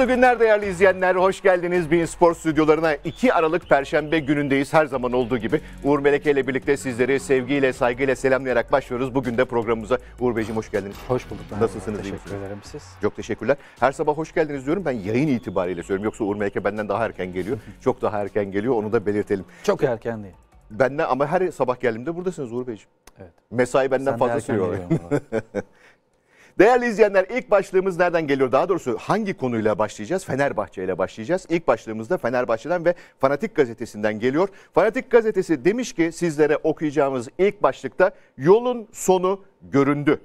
Mutlu günler değerli izleyenler. Hoş geldiniz Bein Spor stüdyolarına. 2 Aralık Perşembe günündeyiz her zaman olduğu gibi. Uğur Meleke ile birlikte sizleri sevgiyle, saygıyla selamlayarak başlıyoruz. Bugün de programımıza Uğur Beyciğim hoş geldiniz. Hoş bulduk. Ben Nasılsınız? Teşekkür misiniz? ederim siz. Çok teşekkürler. Her sabah hoş geldiniz diyorum ben yayın itibariyle söylüyorum. Yoksa Uğur Meleke benden daha erken geliyor. Çok daha erken geliyor onu da belirtelim. Çok erken değil. de ama her sabah geldiğimde buradasınız Uğur Beyciğim. Evet. Mesai benden Sen fazla sürüyor. Değerli izleyenler ilk başlığımız nereden geliyor? Daha doğrusu hangi konuyla başlayacağız? Fenerbahçe ile başlayacağız. İlk başlığımız da Fenerbahçe'den ve Fanatik Gazetesi'nden geliyor. Fanatik Gazetesi demiş ki sizlere okuyacağımız ilk başlıkta yolun sonu göründü.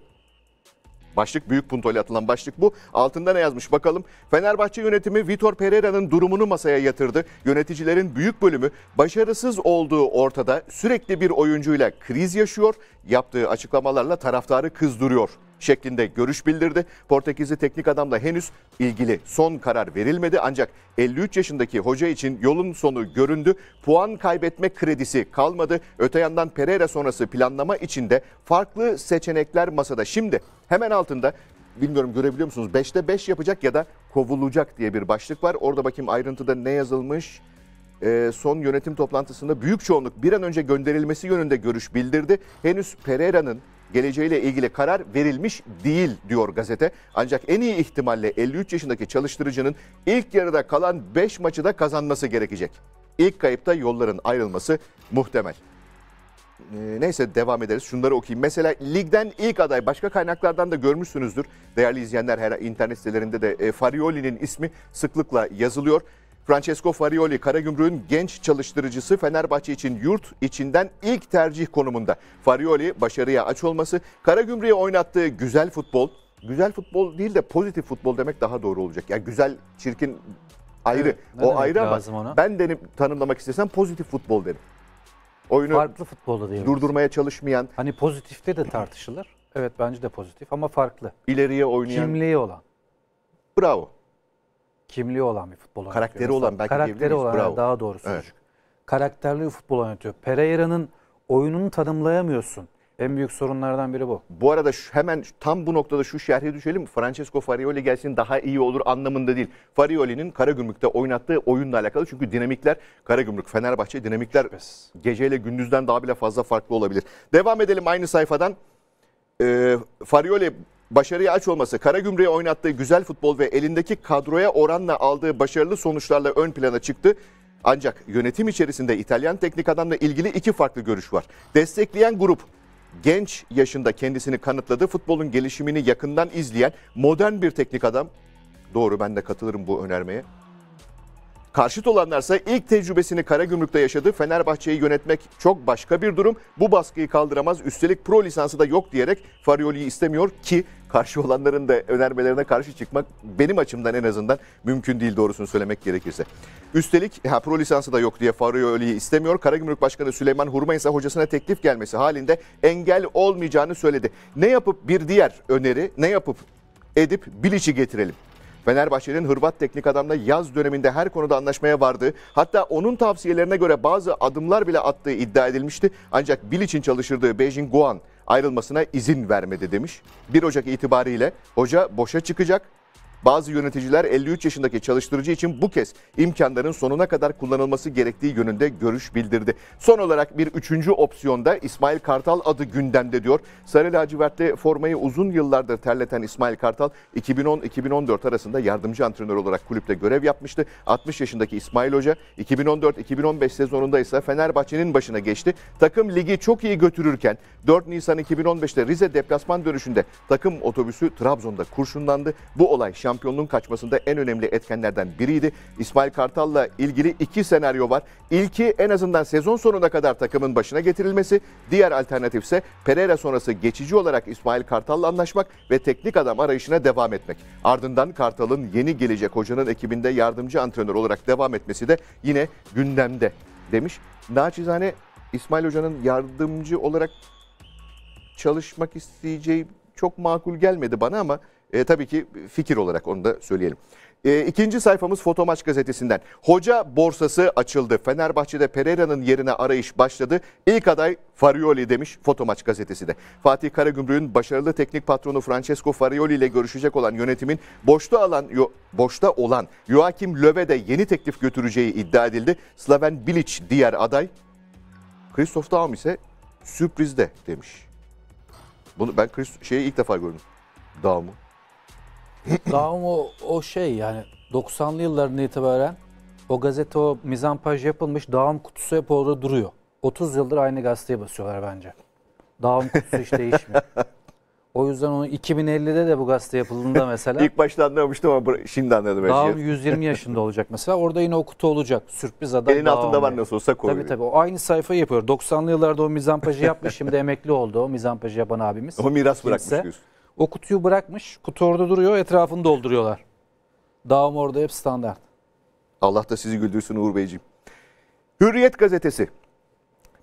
Başlık büyük puntoyla atılan başlık bu. Altında ne yazmış bakalım. Fenerbahçe yönetimi Vitor Pereira'nın durumunu masaya yatırdı. Yöneticilerin büyük bölümü başarısız olduğu ortada sürekli bir oyuncuyla kriz yaşıyor. Yaptığı açıklamalarla taraftarı kızdırıyor şeklinde görüş bildirdi. Portekizli teknik adamla henüz ilgili son karar verilmedi ancak 53 yaşındaki hoca için yolun sonu göründü. Puan kaybetme kredisi kalmadı. Öte yandan Pereira sonrası planlama içinde farklı seçenekler masada. Şimdi hemen altında bilmiyorum görebiliyor musunuz? 5'te 5 yapacak ya da kovulacak diye bir başlık var. Orada bakayım ayrıntıda ne yazılmış. Ee, son yönetim toplantısında büyük çoğunluk bir an önce gönderilmesi yönünde görüş bildirdi. Henüz Pereira'nın geleceğiyle ilgili karar verilmiş değil diyor gazete. Ancak en iyi ihtimalle 53 yaşındaki çalıştırıcının ilk yarıda kalan 5 maçı da kazanması gerekecek. İlk kayıpta yolların ayrılması muhtemel. Ee, neyse devam ederiz. Şunları okuyayım. Mesela ligden ilk aday başka kaynaklardan da görmüşsünüzdür. Değerli izleyenler her internet sitelerinde de e, Farioli'nin ismi sıklıkla yazılıyor. Francesco Farioli, Karagümrük'ün genç çalıştırıcısı Fenerbahçe için yurt içinden ilk tercih konumunda. Farioli başarıya aç olması, Karagümrük'e oynattığı güzel futbol, güzel futbol değil de pozitif futbol demek daha doğru olacak. Yani güzel, çirkin ayrı. Evet, o ayrı ama ona? ben denim tanımlamak istesem pozitif futbol derim. Oyunu farklı futbolda diyelim. Durdurmaya çalışmayan. Hani pozitifte de tartışılır. Evet bence de pozitif ama farklı. İleriye oynayan. Kimliği olan. Bravo kimliği olan bir futbol oynatıyor. Karakteri mesela. olan belki Karakteri olan Bravo. daha doğrusu. Evet. Karakterli bir futbol oynatıyor. Pereira'nın oyununu tanımlayamıyorsun. En büyük sorunlardan biri bu. Bu arada şu, hemen tam bu noktada şu şerhe düşelim. Francesco Farioli gelsin daha iyi olur anlamında değil. Farioli'nin Karagümrük'te oynattığı oyunla alakalı. Çünkü dinamikler Karagümrük, Fenerbahçe dinamikler Şüphesiz. geceyle gündüzden daha bile fazla farklı olabilir. Devam edelim aynı sayfadan. Ee, Farioli başarıya aç olması, kara Karagümrük'e oynattığı güzel futbol ve elindeki kadroya oranla aldığı başarılı sonuçlarla ön plana çıktı. Ancak yönetim içerisinde İtalyan teknik adamla ilgili iki farklı görüş var. Destekleyen grup genç yaşında kendisini kanıtladı. Futbolun gelişimini yakından izleyen modern bir teknik adam. Doğru ben de katılırım bu önermeye. Karşıt olanlarsa ilk tecrübesini Karagümrük'te yaşadı. Fenerbahçe'yi yönetmek çok başka bir durum. Bu baskıyı kaldıramaz. Üstelik pro lisansı da yok diyerek Farioli'yi istemiyor ki karşı olanların da önermelerine karşı çıkmak benim açımdan en azından mümkün değil doğrusunu söylemek gerekirse. Üstelik ha, pro lisansı da yok diye Farioli'yi istemiyor. Karagümrük Başkanı Süleyman Hurma ise hocasına teklif gelmesi halinde engel olmayacağını söyledi. Ne yapıp bir diğer öneri ne yapıp edip Bilic'i getirelim. Fenerbahçe'nin Hırvat teknik adamla yaz döneminde her konuda anlaşmaya vardı. Hatta onun tavsiyelerine göre bazı adımlar bile attığı iddia edilmişti. Ancak Bilic'in çalıştırdığı Beijing Guan ayrılmasına izin vermedi demiş. 1 Ocak itibariyle hoca boşa çıkacak. Bazı yöneticiler 53 yaşındaki çalıştırıcı için bu kez imkanların sonuna kadar kullanılması gerektiği yönünde görüş bildirdi. Son olarak bir üçüncü opsiyonda İsmail Kartal adı gündemde diyor. Sarı lacivertli formayı uzun yıllardır terleten İsmail Kartal 2010-2014 arasında yardımcı antrenör olarak kulüpte görev yapmıştı. 60 yaşındaki İsmail Hoca 2014-2015 sezonunda ise Fenerbahçe'nin başına geçti. Takım ligi çok iyi götürürken 4 Nisan 2015'te Rize deplasman dönüşünde takım otobüsü Trabzon'da kurşunlandı. Bu olay şampiyon şampiyonluğun kaçmasında en önemli etkenlerden biriydi. İsmail Kartal'la ilgili iki senaryo var. İlki en azından sezon sonuna kadar takımın başına getirilmesi. Diğer alternatif ise Pereira sonrası geçici olarak İsmail Kartal'la anlaşmak ve teknik adam arayışına devam etmek. Ardından Kartal'ın yeni gelecek hocanın ekibinde yardımcı antrenör olarak devam etmesi de yine gündemde demiş. Naçizane İsmail Hoca'nın yardımcı olarak çalışmak isteyeceği çok makul gelmedi bana ama e, tabii ki fikir olarak onu da söyleyelim. E, ikinci sayfamız Fotomaç gazetesinden. Hoca borsası açıldı. Fenerbahçe'de Pereira'nın yerine arayış başladı. İlk aday Farioli demiş Fotomaç gazetesi de. Fatih Karagümrük'ün başarılı teknik patronu Francesco Farioli ile görüşecek olan yönetimin boşta alan yo, boşta olan Joachim Löw'e de yeni teklif götüreceği iddia edildi. Slaven Bilic diğer aday. Christoph Daum ise sürprizde demiş. Bunu ben Chris, şeyi ilk defa gördüm. Daum'u daha o, o şey yani 90'lı yılların itibaren o gazete o mizampaj yapılmış dağım kutusu hep orada duruyor. 30 yıldır aynı gazeteye basıyorlar bence. Dağım kutusu hiç değişmiyor. O yüzden onu 2050'de de bu gazete yapıldığında mesela. İlk başta anlamamıştım ama şimdi anladım. her Dağım şeyi. 120 yaşında olacak mesela. Orada yine o kutu olacak. Sürpriz adam. Elin altında var nasıl olsa koyuyor. Tabii tabii. O aynı sayfayı yapıyor. 90'lı yıllarda o mizampajı yapmış. Şimdi emekli oldu o mizampajı yapan abimiz. O miras bırakmış diyorsun. O kutuyu bırakmış. Kutu orada duruyor. Etrafını dolduruyorlar. Dağım orada hep standart. Allah da sizi güldürsün Uğur Beyciğim. Hürriyet gazetesi.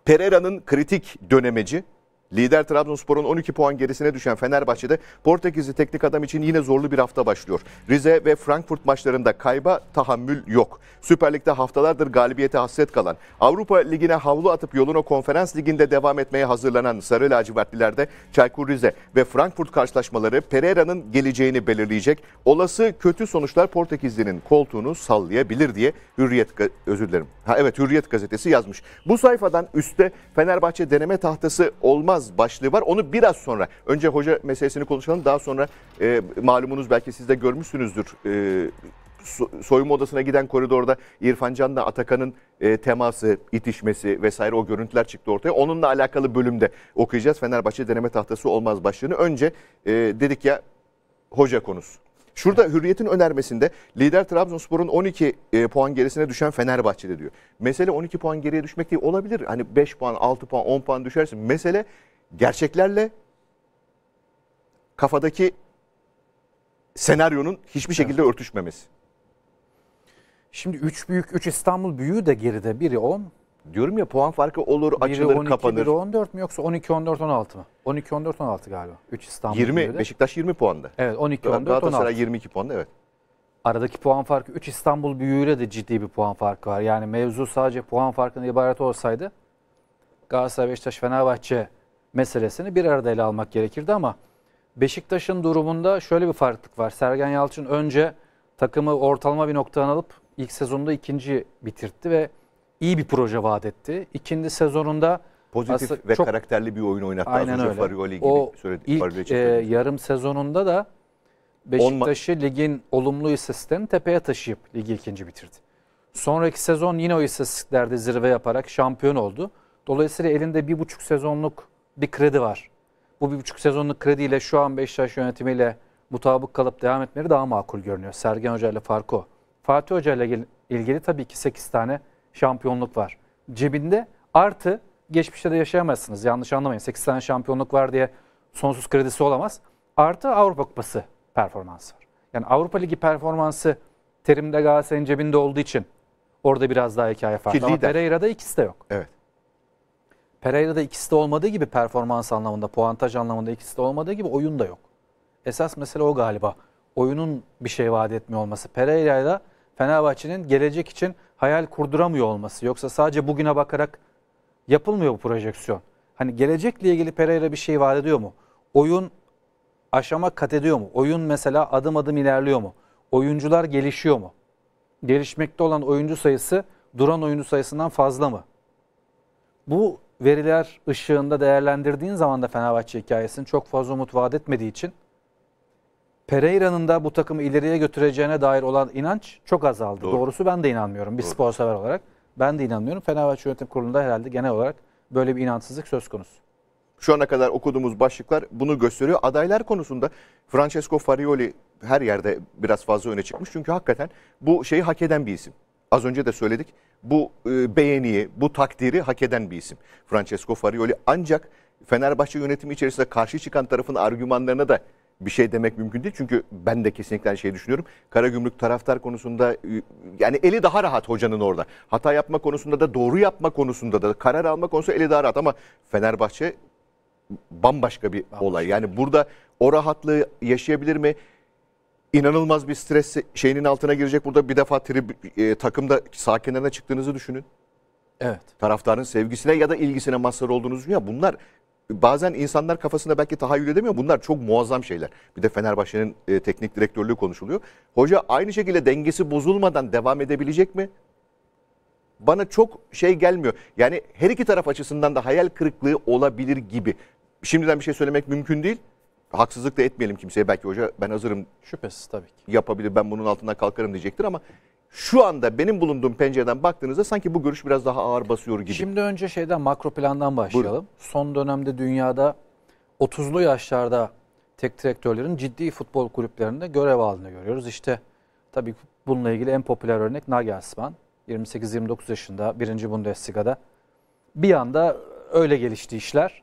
Pereira'nın kritik dönemeci Lider Trabzonspor'un 12 puan gerisine düşen Fenerbahçe'de Portekizli teknik adam için yine zorlu bir hafta başlıyor. Rize ve Frankfurt maçlarında kayba tahammül yok. Süper Lig'de haftalardır galibiyete hasret kalan, Avrupa Ligi'ne havlu atıp yoluna konferans liginde devam etmeye hazırlanan Sarı Lacivertlilerde Çaykur Rize ve Frankfurt karşılaşmaları Pereira'nın geleceğini belirleyecek. Olası kötü sonuçlar Portekizli'nin koltuğunu sallayabilir diye Hürriyet özür dilerim. Ha evet Hürriyet gazetesi yazmış. Bu sayfadan üstte Fenerbahçe deneme tahtası olmaz olmaz başlığı var. Onu biraz sonra önce hoca meselesini konuşalım. Daha sonra e, malumunuz belki siz de görmüşsünüzdür. E, soyunma odasına giden koridorda İrfan Can'la Atakan'ın e, teması, itişmesi vesaire o görüntüler çıktı ortaya. Onunla alakalı bölümde okuyacağız. Fenerbahçe deneme tahtası olmaz başlığını. Önce e, dedik ya hoca konusu. Şurada Hürriyet'in önermesinde lider Trabzonspor'un 12 e, puan gerisine düşen Fenerbahçe'de diyor. Mesele 12 puan geriye düşmek değil olabilir. Hani 5 puan, 6 puan, 10 puan düşersin. Mesele gerçeklerle kafadaki senaryonun hiçbir şekilde evet. örtüşmemesi. Şimdi 3 büyük 3 İstanbul büyüğü de geride. Biri 10. Diyorum ya puan farkı olur, biri açılır, 12, kapanır. Biri 14 mü yoksa 12 14 16 mı? 12 14 16 galiba. 3 İstanbul 20 büyüğü de. Beşiktaş 20 puanda. Evet 12 14 16. Galatasaray 22 puanda evet. Aradaki puan farkı 3 İstanbul büyüğüyle de ciddi bir puan farkı var. Yani mevzu sadece puan farkından ibaret olsaydı Galatasaray, Beşiktaş, Fenerbahçe meselesini bir arada ele almak gerekirdi ama Beşiktaş'ın durumunda şöyle bir farklılık var. Sergen Yalçın önce takımı ortalama bir noktadan alıp ilk sezonda ikinci bitirtti ve iyi bir proje vaat etti. İkinci sezonunda pozitif ve çok, karakterli bir oyun oynattı. Aynen öyle. Farioli gibi o söyledi, ilk e, yarım sezonunda da Beşiktaş'ı ligin olumlu istatistiklerini tepeye taşıyıp ligi ikinci bitirdi. Sonraki sezon yine o istatistiklerde zirve yaparak şampiyon oldu. Dolayısıyla elinde bir buçuk sezonluk bir kredi var. Bu bir buçuk sezonluk krediyle şu an Beşiktaş yönetimiyle mutabık kalıp devam etmeleri daha makul görünüyor. Sergen Hoca ile Farko. Fatih Hoca ile ilgili tabii ki 8 tane şampiyonluk var. Cebinde artı geçmişte de yaşayamazsınız. Yanlış anlamayın. 8 tane şampiyonluk var diye sonsuz kredisi olamaz. Artı Avrupa Kupası performansı var. Yani Avrupa Ligi performansı terimde Galatasaray'ın cebinde olduğu için orada biraz daha hikaye farklı. Ama Pereira'da ikisi de yok. Evet. Pereira'da ikisi de olmadığı gibi performans anlamında, puantaj anlamında ikisi de olmadığı gibi oyun da yok. Esas mesele o galiba. Oyunun bir şey vaat etmiyor olması. Pereira'yla Fenerbahçe'nin gelecek için hayal kurduramıyor olması. Yoksa sadece bugüne bakarak yapılmıyor bu projeksiyon. Hani gelecekle ilgili Pereira bir şey vaat ediyor mu? Oyun aşama kat ediyor mu? Oyun mesela adım adım ilerliyor mu? Oyuncular gelişiyor mu? Gelişmekte olan oyuncu sayısı duran oyuncu sayısından fazla mı? Bu veriler ışığında değerlendirdiğin zaman da Fenerbahçe hikayesini çok fazla umut vaat etmediği için Pereira'nın da bu takımı ileriye götüreceğine dair olan inanç çok azaldı. Doğru. Doğrusu ben de inanmıyorum bir spor sever olarak. Ben de inanmıyorum. Fenerbahçe Yönetim Kurulu'nda herhalde genel olarak böyle bir inansızlık söz konusu. Şu ana kadar okuduğumuz başlıklar bunu gösteriyor. Adaylar konusunda Francesco Farioli her yerde biraz fazla öne çıkmış. Çünkü hakikaten bu şeyi hak eden bir isim. Az önce de söyledik bu e, beğeniyi, bu takdiri hak eden bir isim Francesco Farioli. Ancak Fenerbahçe yönetimi içerisinde karşı çıkan tarafın argümanlarına da bir şey demek mümkün değil. Çünkü ben de kesinlikle şey düşünüyorum. Karagümrük taraftar konusunda e, yani eli daha rahat hocanın orada. Hata yapma konusunda da doğru yapma konusunda da karar alma konusunda eli daha rahat ama Fenerbahçe bambaşka bir bambaşka olay. Yani burada o rahatlığı yaşayabilir mi? inanılmaz bir stres şeyinin altına girecek. Burada bir defa trib, e, takımda sakinlerine çıktığınızı düşünün. Evet. Taraftarın sevgisine ya da ilgisine mazhar olduğunuzu ya bunlar bazen insanlar kafasında belki tahayyül edemiyor. Bunlar çok muazzam şeyler. Bir de Fenerbahçe'nin e, teknik direktörlüğü konuşuluyor. Hoca aynı şekilde dengesi bozulmadan devam edebilecek mi? Bana çok şey gelmiyor. Yani her iki taraf açısından da hayal kırıklığı olabilir gibi. Şimdiden bir şey söylemek mümkün değil haksızlık da etmeyelim kimseye. Belki hoca ben hazırım. Şüphesiz tabii ki. Yapabilir ben bunun altından kalkarım diyecektir ama şu anda benim bulunduğum pencereden baktığınızda sanki bu görüş biraz daha ağır basıyor gibi. Şimdi önce şeyden makro plandan başlayalım. Buyurun. Son dönemde dünyada 30'lu yaşlarda tek direktörlerin ciddi futbol kulüplerinde görev aldığını görüyoruz. İşte tabii bununla ilgili en popüler örnek Nagelsmann. 28-29 yaşında birinci Bundesliga'da bir anda öyle gelişti işler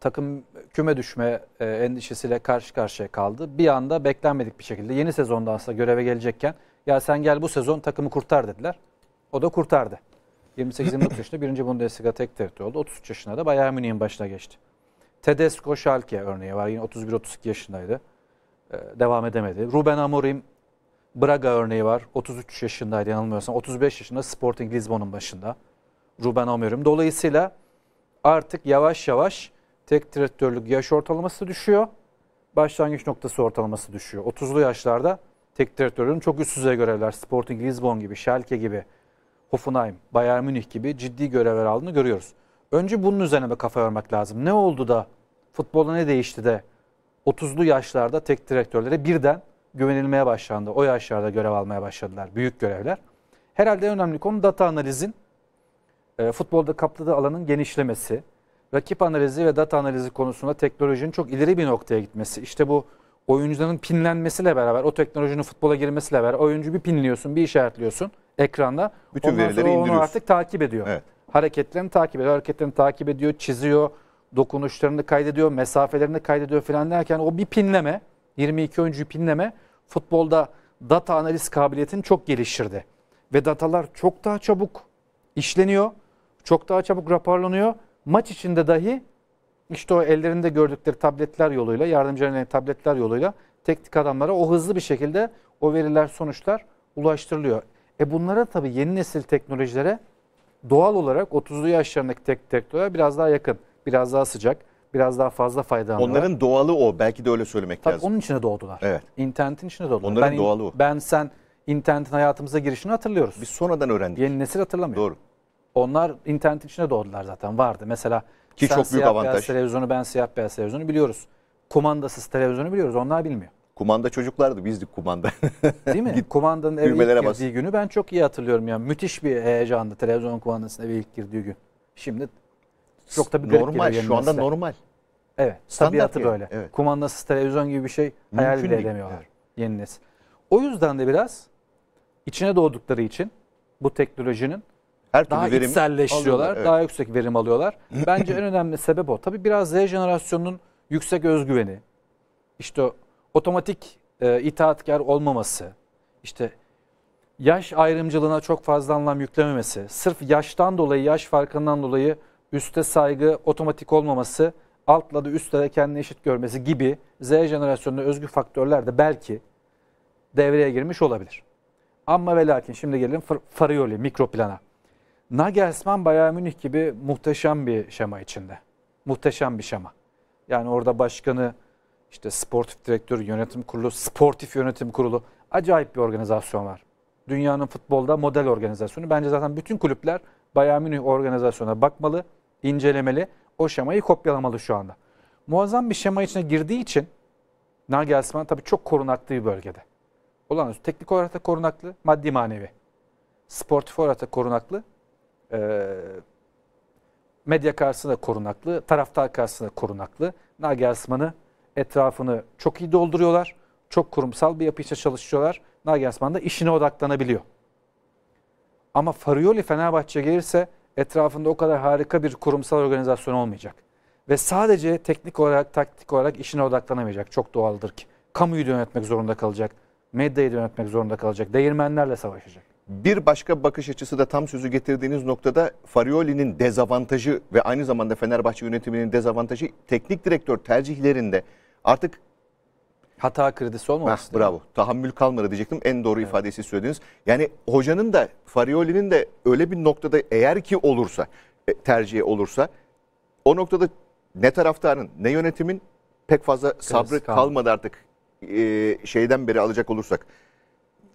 takım küme düşme e, endişesiyle karşı karşıya kaldı. Bir anda beklenmedik bir şekilde yeni sezonda aslında göreve gelecekken ya sen gel bu sezon takımı kurtar dediler. O da kurtardı. 28-29 yaşında 1. Bundesliga tek direktör oldu. 33 yaşında da Bayern Münih'in başına geçti. Tedesco Schalke örneği var. Yine 31-32 yaşındaydı. Ee, devam edemedi. Ruben Amorim Braga örneği var. 33 yaşındaydı yanılmıyorsam. 35 yaşında Sporting Lisbon'un başında. Ruben Amorim. Dolayısıyla artık yavaş yavaş tek direktörlük yaş ortalaması düşüyor. Başlangıç noktası ortalaması düşüyor. 30'lu yaşlarda tek traktörün çok üst düzey görevler Sporting Lisbon gibi, Schalke gibi, Hoffenheim, Bayern Münih gibi ciddi görevler aldığını görüyoruz. Önce bunun üzerine bir kafa yormak lazım. Ne oldu da futbolda ne değişti de 30'lu yaşlarda tek direktörlere birden güvenilmeye başlandı. O yaşlarda görev almaya başladılar. Büyük görevler. Herhalde en önemli konu data analizin, e, futbolda kapladığı alanın genişlemesi, rakip analizi ve data analizi konusunda teknolojinin çok ileri bir noktaya gitmesi. İşte bu oyuncuların pinlenmesiyle beraber o teknolojinin futbola girmesiyle beraber oyuncu bir pinliyorsun, bir işaretliyorsun ekranda. Bütün Ondan verileri sonra onu artık takip ediyor. Evet. Hareketlerini takip ediyor, hareketlerini takip ediyor, çiziyor, dokunuşlarını kaydediyor, mesafelerini kaydediyor falan derken o bir pinleme, 22 oyuncu pinleme futbolda data analiz kabiliyetini çok geliştirdi. Ve datalar çok daha çabuk işleniyor, çok daha çabuk raporlanıyor Maç içinde dahi işte o ellerinde gördükleri tabletler yoluyla, yardımcılarına tabletler yoluyla teknik adamlara o hızlı bir şekilde o veriler, sonuçlar ulaştırılıyor. E bunlara tabii yeni nesil teknolojilere doğal olarak 30'lu yaşlarındaki tek teknolojiler biraz daha yakın, biraz daha sıcak, biraz daha fazla faydalanıyorlar. Onların doğalı o. Belki de öyle söylemek tabii lazım. Tabii onun içine doğdular. Evet. İnternetin içine doğdular. Onların ben, doğalı o. Ben sen internetin hayatımıza girişini hatırlıyoruz. Biz sonradan öğrendik. Yeni nesil hatırlamıyor. Doğru. Onlar internet içine doğdular zaten vardı. Mesela ki sen çok büyük siyah avantaj. beyaz televizyonu ben siyah beyaz televizyonu biliyoruz. Kumandasız televizyonu biliyoruz onlar bilmiyor. Kumanda çocuklardı bizdik kumanda. Değil mi? Git, Kumandanın eve ilk bas. girdiği günü ben çok iyi hatırlıyorum. Yani müthiş bir heyecandı televizyon kumandasının eve ilk girdiği gün. Şimdi çok da bir Normal şu anda normal. Evet Standart tabiatı yani. böyle. Evet. Kumandasız televizyon gibi bir şey Mümkün hayal bile edemiyorlar evet. yeni O yüzden de biraz içine doğdukları için bu teknolojinin her daha verim içselleşiyorlar, evet. daha yüksek verim alıyorlar. Bence en önemli sebep o. Tabii biraz Z jenerasyonunun yüksek özgüveni, işte otomatik e, itaatkar olmaması, işte yaş ayrımcılığına çok fazla anlam yüklememesi, sırf yaştan dolayı, yaş farkından dolayı üste saygı otomatik olmaması, altla da üstte de kendini eşit görmesi gibi Z jenerasyonuna özgü faktörler de belki devreye girmiş olabilir. Ama ve lakin şimdi gelelim Farioli mikroplana. Nagelsmann Bayern Münih gibi muhteşem bir şema içinde. Muhteşem bir şema. Yani orada başkanı, işte sportif direktör, yönetim kurulu, sportif yönetim kurulu acayip bir organizasyon var. Dünyanın futbolda model organizasyonu. Bence zaten bütün kulüpler Bayern Münih organizasyona bakmalı, incelemeli, o şemayı kopyalamalı şu anda. Muazzam bir şema içine girdiği için Nagelsmann tabii çok korunaklı bir bölgede. Olağanüstü teknik olarak da korunaklı, maddi manevi. Sportif olarak da korunaklı, e, medya karşısında korunaklı, taraftar karşısında korunaklı. Nagelsmann'ı etrafını çok iyi dolduruyorlar. Çok kurumsal bir yapı içinde çalışıyorlar. Nagelsmann da işine odaklanabiliyor. Ama Farioli Fenerbahçe gelirse etrafında o kadar harika bir kurumsal organizasyon olmayacak. Ve sadece teknik olarak, taktik olarak işine odaklanamayacak. Çok doğaldır ki. Kamuyu yönetmek zorunda kalacak. Medyayı yönetmek zorunda kalacak. Değirmenlerle savaşacak. Bir başka bakış açısı da tam sözü getirdiğiniz noktada Farioli'nin dezavantajı ve aynı zamanda Fenerbahçe yönetiminin dezavantajı teknik direktör tercihlerinde artık hata kredisi olmaması. Heh, bravo. Tahammül kalmadı diyecektim. En doğru evet. ifadesi söylediniz. Yani hocanın da Farioli'nin de öyle bir noktada eğer ki olursa e, tercihi olursa o noktada ne taraftarın ne yönetimin pek fazla Kredisi sabrı kalmadı artık e, şeyden beri alacak olursak.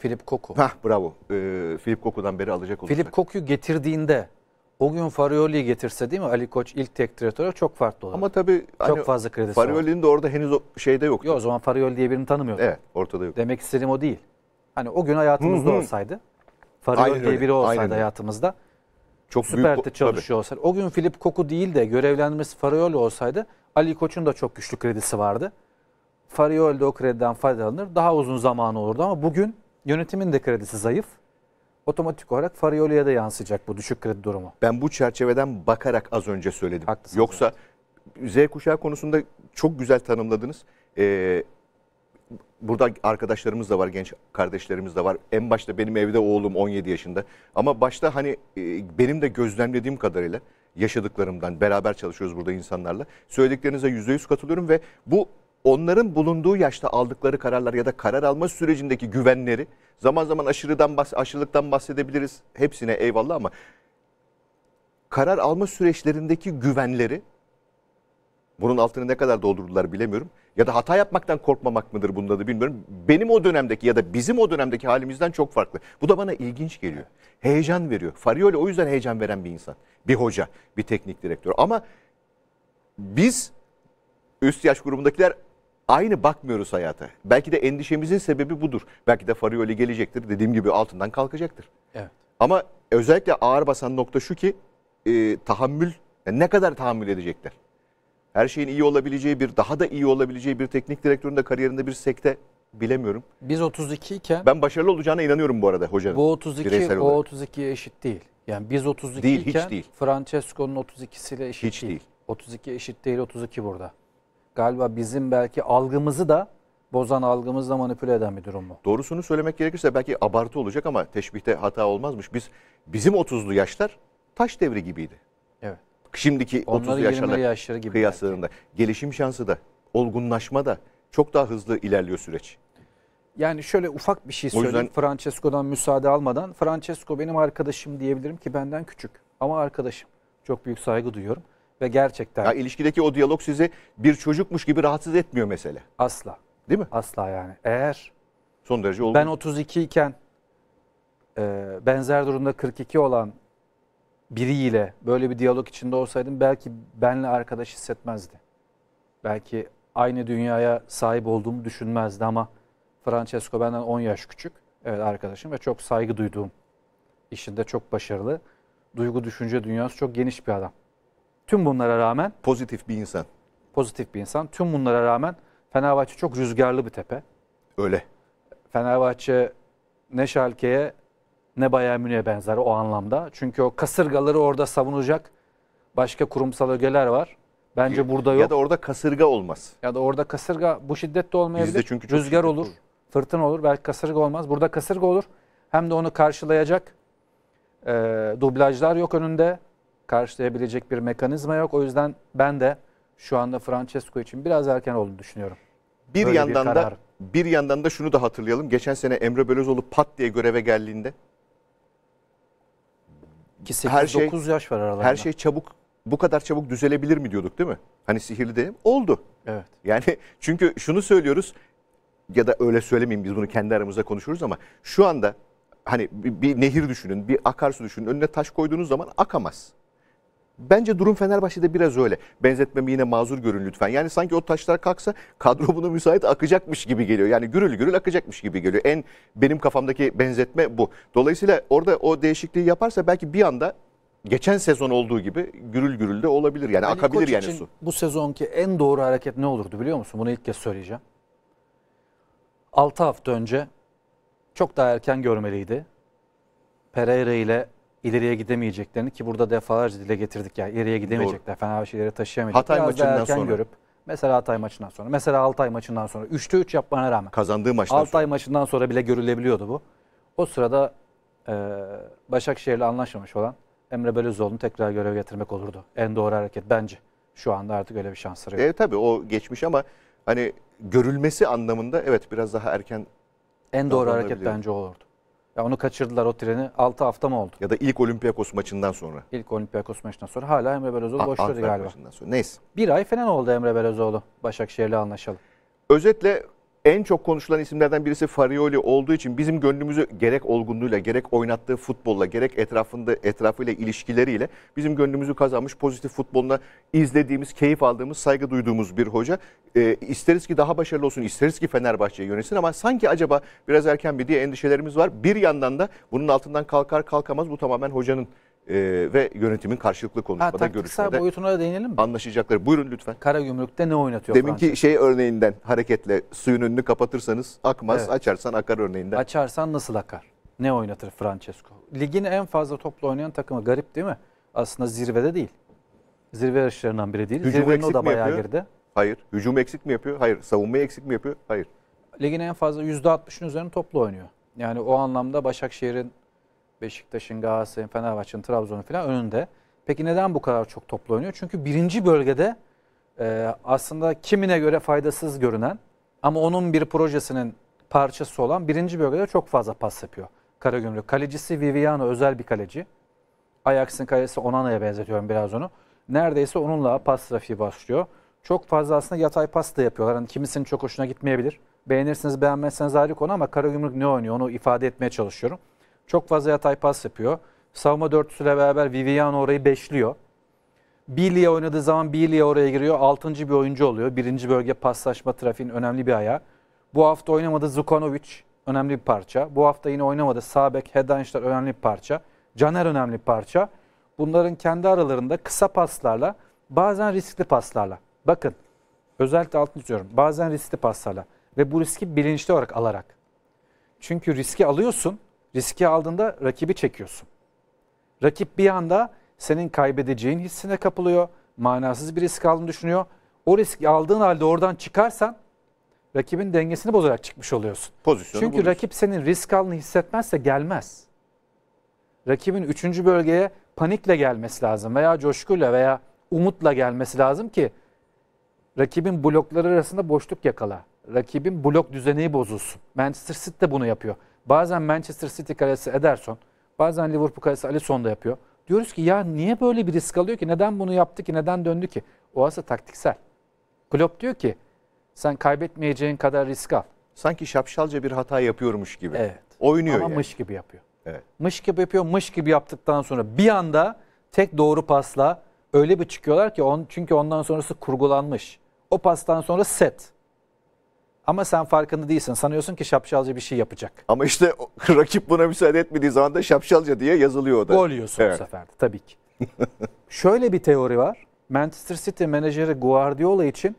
Philip Koku. Hah bravo. Ee, Philip Koku'dan beri alacak olursak. Philip Koku'yu getirdiğinde o gün Farioli'yi getirse değil mi Ali Koç ilk tek direktör çok farklı olur. Ama tabii çok hani, fazla kredisi Farioli'nin de orada henüz o şeyde yoktu. Yok o zaman Farioli diye birini tanımıyordum. Evet ortada yok. Demek istediğim o değil. Hani o gün hayatımızda Hı-hı. olsaydı Farioli Aynen diye biri olsaydı Aynen hayatımızda çok süperte büyük, çalışıyor tabii. olsaydı. O gün Filip Koku değil de görevlendirmesi Farioli olsaydı Ali Koç'un da çok güçlü kredisi vardı. Farioli de o krediden faydalanır. Daha uzun zamanı olurdu ama bugün Yönetimin de kredisi zayıf. Otomatik olarak Farioli'ye de yansıyacak bu düşük kredi durumu. Ben bu çerçeveden bakarak az önce söyledim. Haklısın. Yoksa Z kuşağı konusunda çok güzel tanımladınız. Ee, burada arkadaşlarımız da var, genç kardeşlerimiz de var. En başta benim evde oğlum 17 yaşında. Ama başta hani e, benim de gözlemlediğim kadarıyla yaşadıklarımdan beraber çalışıyoruz burada insanlarla. Söylediklerinize %100 katılıyorum ve bu onların bulunduğu yaşta aldıkları kararlar ya da karar alma sürecindeki güvenleri zaman zaman aşırıdan bahs aşırılıktan bahsedebiliriz. Hepsine eyvallah ama karar alma süreçlerindeki güvenleri bunun altını ne kadar doldurdular bilemiyorum. Ya da hata yapmaktan korkmamak mıdır bunda da bilmiyorum. Benim o dönemdeki ya da bizim o dönemdeki halimizden çok farklı. Bu da bana ilginç geliyor. Heyecan veriyor. Farioli o yüzden heyecan veren bir insan. Bir hoca, bir teknik direktör. Ama biz üst yaş grubundakiler aynı bakmıyoruz hayata. Belki de endişemizin sebebi budur. Belki de Farioli gelecektir. Dediğim gibi altından kalkacaktır. Evet. Ama özellikle ağır basan nokta şu ki e, tahammül yani ne kadar tahammül edecekler? Her şeyin iyi olabileceği bir, daha da iyi olabileceği bir teknik direktörün de kariyerinde bir sekte bilemiyorum. Biz 32 iken... Ben başarılı olacağına inanıyorum bu arada hocanın. Bu 32, o 32 eşit değil. Yani biz 32 değil, iken hiç değil. Francesco'nun 32'siyle eşit hiç değil. değil. 32 eşit değil, 32 burada galiba bizim belki algımızı da bozan algımızla manipüle eden bir durum bu. Doğrusunu söylemek gerekirse belki abartı olacak ama teşbihte hata olmazmış. Biz bizim 30'lu yaşlar taş devri gibiydi. Evet. Şimdiki Onları 30'lu yaşlar yaşları gibi kıyaslarında belki. gelişim şansı da, olgunlaşma da çok daha hızlı ilerliyor süreç. Yani şöyle ufak bir şey söyleyeyim yüzden... Francesco'dan müsaade almadan. Francesco benim arkadaşım diyebilirim ki benden küçük ama arkadaşım. Çok büyük saygı duyuyorum. Ve gerçekten. Ya ilişkideki o diyalog sizi bir çocukmuş gibi rahatsız etmiyor mesele. Asla. Değil mi? Asla yani. Eğer son derece oldu. Ben 32 iken e, benzer durumda 42 olan biriyle böyle bir diyalog içinde olsaydım belki benle arkadaş hissetmezdi. Belki aynı dünyaya sahip olduğumu düşünmezdi ama Francesco benden 10 yaş küçük. Evet arkadaşım ve çok saygı duyduğum. işinde çok başarılı. Duygu düşünce dünyası çok geniş bir adam. Tüm bunlara rağmen Pozitif bir insan. pozitif bir insan. Tüm bunlara rağmen Fenerbahçe çok rüzgarlı bir tepe. Öyle. Fenerbahçe ne Schalke'ye ne Bayern Münih'e benzer o anlamda. Çünkü o kasırgaları orada savunacak başka kurumsal ögeler var. Bence burada yok. Ya da orada kasırga olmaz. Ya da orada kasırga bu şiddette de olmayabilir. Bizde çünkü çok Rüzgar olur, olur. fırtına olur, belki kasırga olmaz. Burada kasırga olur. Hem de onu karşılayacak e, dublajlar yok önünde karşılayabilecek bir mekanizma yok. O yüzden ben de şu anda Francesco için biraz erken olduğunu düşünüyorum. Bir Böyle yandan bir da bir yandan da şunu da hatırlayalım. Geçen sene Emre Belözoğlu pat diye göreve geldiğinde ki 8, her şey 9 yaş var aralarında. Her şey çabuk bu kadar çabuk düzelebilir mi diyorduk değil mi? Hani sihirli dedim. oldu. Evet. Yani çünkü şunu söylüyoruz ya da öyle söylemeyeyim biz bunu kendi aramızda konuşuruz ama şu anda hani bir, bir nehir düşünün, bir akarsu düşünün. Önüne taş koyduğunuz zaman akamaz. Bence durum Fenerbahçe'de biraz öyle. Benzetmemi yine mazur görün lütfen. Yani sanki o taşlar kalksa kadro buna müsait akacakmış gibi geliyor. Yani gürül gürül akacakmış gibi geliyor. En benim kafamdaki benzetme bu. Dolayısıyla orada o değişikliği yaparsa belki bir anda geçen sezon olduğu gibi gürül gürül de olabilir. Yani Ali akabilir Koç yani için su. Bu sezonki en doğru hareket ne olurdu biliyor musun? Bunu ilk kez söyleyeceğim. 6 hafta önce çok daha erken görmeliydi. Pereira ile ileriye gidemeyeceklerini ki burada defalarca dile getirdik ya yani ileriye gidemeyecekler. Doğru. Fena şeyleri taşıyamayacaklar. Hatay Biraz maçından sonra. görüp mesela Hatay maçından sonra mesela Altay maçından sonra 3'te 3 yapmana rağmen kazandığı maçtan Altay sonra. maçından sonra bile görülebiliyordu bu. O sırada e, Başakşehir'le anlaşmamış olan Emre Belözoğlu'nu tekrar görev getirmek olurdu. En doğru hareket bence. Şu anda artık öyle bir şansları yok. E, tabii o geçmiş ama hani görülmesi anlamında evet biraz daha erken en doğru hareket bence olurdu. Ya onu kaçırdılar o treni. 6 hafta mı oldu? Ya da ilk Olympiakos maçından sonra. İlk Olympiakos maçından sonra hala Emre Belözoğlu ah, boşluyordu galiba. Maçından sonra. Neyse. Bir ay falan oldu Emre Belözoğlu Başakşehir'le anlaşalım. Özetle en çok konuşulan isimlerden birisi Farioli olduğu için bizim gönlümüzü gerek olgunluğuyla, gerek oynattığı futbolla, gerek etrafında etrafıyla ilişkileriyle bizim gönlümüzü kazanmış pozitif futboluna izlediğimiz, keyif aldığımız, saygı duyduğumuz bir hoca. E, isteriz ki daha başarılı olsun, isteriz ki Fenerbahçe'yi yönetsin ama sanki acaba biraz erken bir diye endişelerimiz var. Bir yandan da bunun altından kalkar kalkamaz bu tamamen hocanın e, ve yönetimin karşılıklı konuşmada, ha, görüşmede boyutuna da değinelim mi? anlaşacakları. Buyurun lütfen. Kara Karagümrük'te ne oynatıyor Deminki Fransa? şey örneğinden hareketle suyun önünü kapatırsanız akmaz, evet. açarsan akar örneğinden. Açarsan nasıl akar? Ne oynatır Francesco? Ligin en fazla topla oynayan takımı garip değil mi? Aslında zirvede değil. Zirve yarışlarından biri değil. Hücum Zirvenin eksik o da bayağı yapıyor? geride. Hayır. Hücum eksik mi yapıyor? Hayır. Savunmayı eksik mi yapıyor? Hayır. Ligin en fazla %60'ın üzerine topla oynuyor. Yani o anlamda Başakşehir'in Beşiktaş'ın, Galatasaray'ın, Fenerbahçe'nin, Trabzon'un falan önünde. Peki neden bu kadar çok toplu oynuyor? Çünkü birinci bölgede e, aslında kimine göre faydasız görünen ama onun bir projesinin parçası olan birinci bölgede çok fazla pas yapıyor Karagümrük. Kalecisi Viviano özel bir kaleci. Ajax'ın kalecisi Onana'ya benzetiyorum biraz onu. Neredeyse onunla pas trafiği başlıyor. Çok fazla aslında yatay pas da yapıyorlar. Hani kimisinin çok hoşuna gitmeyebilir. Beğenirsiniz beğenmezseniz ayrı konu ama Karagümrük ne oynuyor onu ifade etmeye çalışıyorum. Çok fazla yatay pas yapıyor. Savunma dörtlüsüyle beraber Viviano orayı beşliyor. Bilya oynadığı zaman Bilya oraya giriyor. Altıncı bir oyuncu oluyor. Birinci bölge paslaşma trafiğin önemli bir ayağı. Bu hafta oynamadı Zukanovic önemli bir parça. Bu hafta yine oynamadı Sabek, Hedanşlar önemli bir parça. Caner önemli bir parça. Bunların kendi aralarında kısa paslarla bazen riskli paslarla. Bakın özellikle altını çiziyorum. Bazen riskli paslarla ve bu riski bilinçli olarak alarak. Çünkü riski alıyorsun Riski aldığında rakibi çekiyorsun. Rakip bir anda senin kaybedeceğin hissine kapılıyor. Manasız bir risk aldığını düşünüyor. O risk aldığın halde oradan çıkarsan rakibin dengesini bozarak çıkmış oluyorsun. Pozisyonu Çünkü bulursun. rakip senin risk aldığını hissetmezse gelmez. Rakibin üçüncü bölgeye panikle gelmesi lazım veya coşkuyla veya umutla gelmesi lazım ki rakibin blokları arasında boşluk yakala. Rakibin blok düzeneyi bozulsun. Manchester City de bunu yapıyor. Bazen Manchester City kalesi Ederson, bazen Liverpool kalesi Alisson da yapıyor. Diyoruz ki ya niye böyle bir risk alıyor ki? Neden bunu yaptı ki? Neden döndü ki? O aslında taktiksel. Klopp diyor ki sen kaybetmeyeceğin kadar risk al. Sanki şapşalca bir hata yapıyormuş gibi. Evet. Oynuyor Ama yani. mış gibi yapıyor. Evet. Mış gibi yapıyor. Mış gibi yaptıktan sonra bir anda tek doğru pasla öyle bir çıkıyorlar ki on, çünkü ondan sonrası kurgulanmış. O pastan sonra set. Ama sen farkında değilsin. Sanıyorsun ki şapşalca bir şey yapacak. Ama işte rakip buna müsaade etmediği zaman da şapşalca diye yazılıyor o da. Gol yiyorsun evet. bu sefer de tabii ki. Şöyle bir teori var. Manchester City menajeri Guardiola için